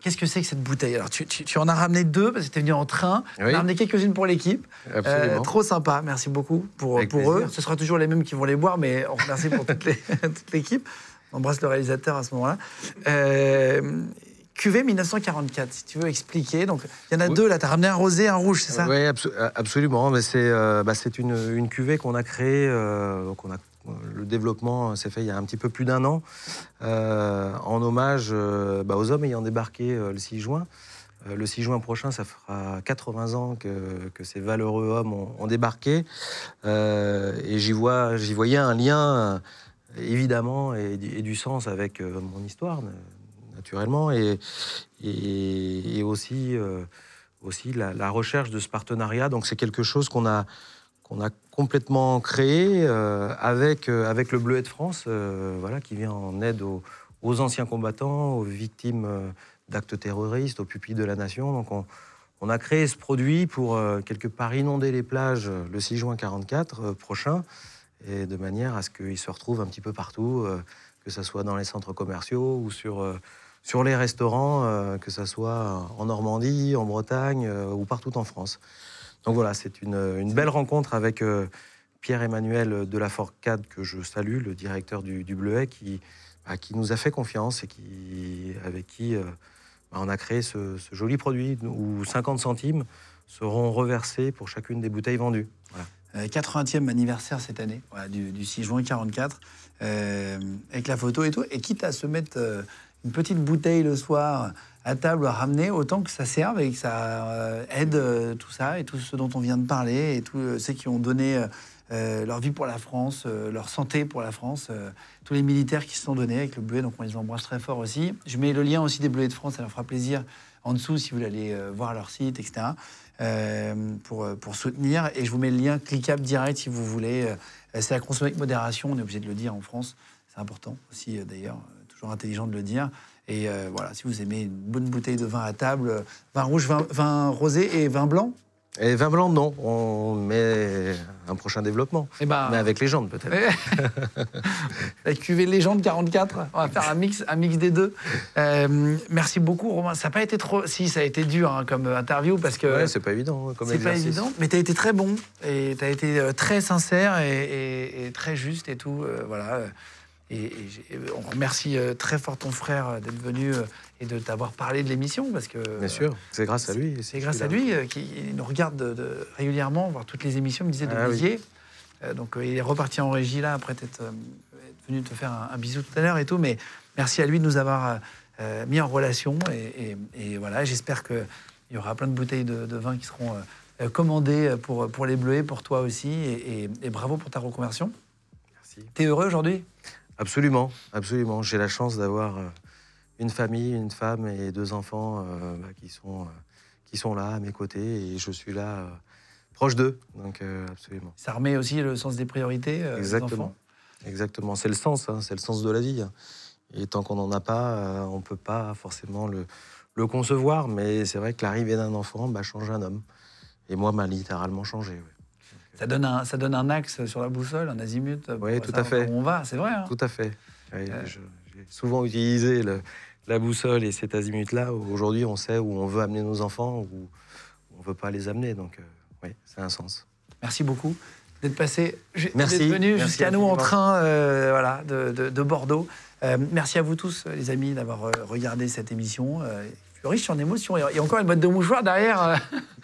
qu'est-ce que c'est que cette bouteille Alors, tu, en as ramené deux, parce que tu es venu en train. Oui. Tu as ramené quelques-unes pour l'équipe. Euh, trop sympa. Merci beaucoup pour, pour eux. Ce sera toujours les mêmes qui vont les boire, mais on remercie pour toute l'équipe. On embrasse le réalisateur à ce moment-là. Euh, cuvée 1944, si tu veux expliquer. Donc, il y en a deux, là, tu as ramené un rosé, un rouge, c'est ça Oui, euh, absolument. Mais bah, c'est une, une, cuvée qu'on a créée, donc on a le développement s'est fait il y a un petit peu plus d'un an, euh, en hommage euh, bah, aux hommes ayant débarqué euh, le 6 juin. le 6 juin prochain, ça fera 80 ans que, ces valeureux hommes ont, débarqué. et j'y voyais un lien, évidemment, et, du sens avec mon histoire, naturellement, et, et, aussi aussi la, la, recherche de ce partenariat. Donc c'est quelque chose qu'on a, – On a complètement créé euh, euh, avec, le Bleuet de France, euh, voilà, qui vient en aide aux, anciens combattants, aux victimes d'actes terroristes, aux pupilles de la nation. Donc on, a créé ce produit pour quelque part inonder les plages le 6 juin 44 prochain, et de manière à ce qu'il se retrouve un petit peu partout, que ce soit dans les centres commerciaux ou sur les restaurants, que ce soit en Normandie, en Bretagne ou partout en France. Donc voilà, c'est une, belle rencontre avec euh, Pierre-Emmanuel de la Forcade, que je salue, le directeur du, Bleuet, qui, bah, qui nous a fait confiance et qui, avec qui euh, bah, on a créé ce, joli produit où 50 centimes seront reversés pour chacune des bouteilles vendues. 80e euh, anniversaire cette année, du, 6 juin 44, avec la photo et tout. Et quitte à se mettre une petite bouteille le soir, à table à ramener autant que ça serve et que ça euh, aide euh, tout ça et tout ce dont on vient de parler et tous euh, ceux qui ont donné leur vie pour la France, leur santé pour la France, tous les militaires qui se sont donnés avec le bleuet, donc on les embrasse très fort aussi. Je mets le lien aussi des bleuets de France, ça leur fera plaisir en dessous si vous allez voir leur site, etc. pour, pour soutenir. Et je vous mets le lien cliquable direct si vous voulez. c'est à consommer avec modération, on est obligé de le dire en France. C'est important aussi d'ailleurs, toujours intelligent de le dire. Et euh, voilà, si vous aimez une bonne bouteille de vin à table, euh, vin rouge, vin, rosé et vin blanc et vin blanc, non. On met un prochain développement. Eh ben, mais avec légende, peut-être. Avec cuvée légende 44. On va faire un mix, un mix des deux. Euh, merci beaucoup, Romain. Ça n'a pas été trop. Si, ça a été dur hein, comme interview parce que. Ouais, c'est pas évident. Hein, comme c'est pas évident. Mais tu as été très bon. Et tu as été très sincère et, très juste et tout. voilà. Et, on remercie euh, très fort ton frère euh, d'être venu euh, et de t'avoir parlé de l'émission parce que. Bien sûr, c'est grâce à lui. C'est grâce à lui qui nous regarde de, régulièrement, voir toutes les émissions. me disait de ah, Donc il est reparti en régie là après être venu te faire un, bisou tout à l'heure et tout. Mais merci à lui de nous avoir mis en relation et, voilà. J'espère que il y aura plein de bouteilles de, vin qui seront commandées pour, pour les Bleuets, pour toi aussi. Et, et bravo pour ta reconversion. Merci. T'es heureux aujourd'hui Absolument, absolument. J'ai la chance d'avoir euh, une famille, une femme et deux enfants euh, bah, qui, sont, euh, qui sont là à mes côtés et je suis là proche d'eux. Donc, absolument. Ça remet aussi le sens des priorités Exactement. Exactement. C'est le sens, hein. c'est le sens de la vie. Hein. Et tant qu'on n'en a pas, on ne peut pas forcément le, concevoir. Mais c'est vrai que l'arrivée d'un enfant bah, change un homme. Et moi, m'a littéralement changé. Ça donne, un, ça donne un axe sur la boussole, un azimut. Oui, tout à fait. Où on va, c'est vrai. Hein. Tout à fait. Euh. J'ai souvent utilisé la boussole et cet azimut-là. Aujourd'hui, on sait où on veut amener nos enfants, ou on ne veut pas les amener. Donc, euh, oui, c'est un sens. Merci beaucoup d'être passé, d'être venu jusqu'à nous en train euh, voilà, de, Bordeaux. merci à vous tous, les amis, d'avoir regardé cette émission riche en émotions. a encore une boîte de mouchoirs derrière, à euh,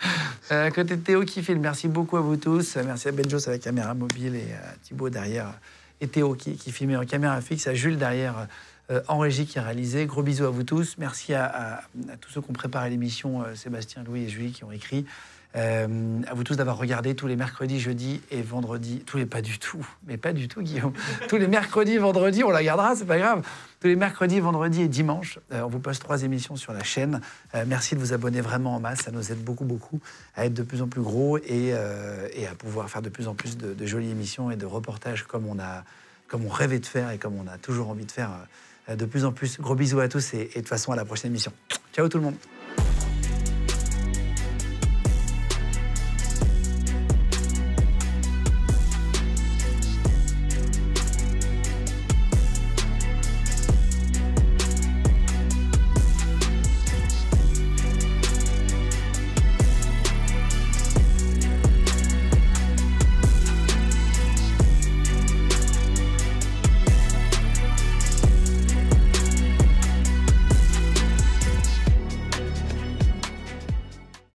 euh, côté de Théo qui filme. Merci beaucoup à vous tous. Merci à Benjos à la caméra mobile et à euh, Thibaut derrière. Et Théo qui, qui filmait en caméra fixe, à Jules derrière en régie qui a réalisé. Gros bisous à vous tous. Merci à, tous ceux qui ont préparé l'émission, Sébastien, Louis et Julie qui ont écrit. Euh, à vous tous d'avoir regardé tous les mercredis, jeudis et vendredis. Tous les pas du tout, mais pas du tout, Guillaume. tous les mercredis, vendredis, on la gardera, c'est pas grave. Tous les mercredis, vendredis et dimanches, euh, on vous poste trois émissions sur la chaîne. Euh, merci de vous abonner vraiment en masse, ça nous aide beaucoup, beaucoup à être de plus en plus gros et, à pouvoir faire de plus en plus de, jolies émissions et de reportages comme on a, comme on rêvait de faire et comme on a toujours envie de faire de plus en plus. Gros bisous à tous et, et de toute façon à la prochaine émission. Ciao tout le monde.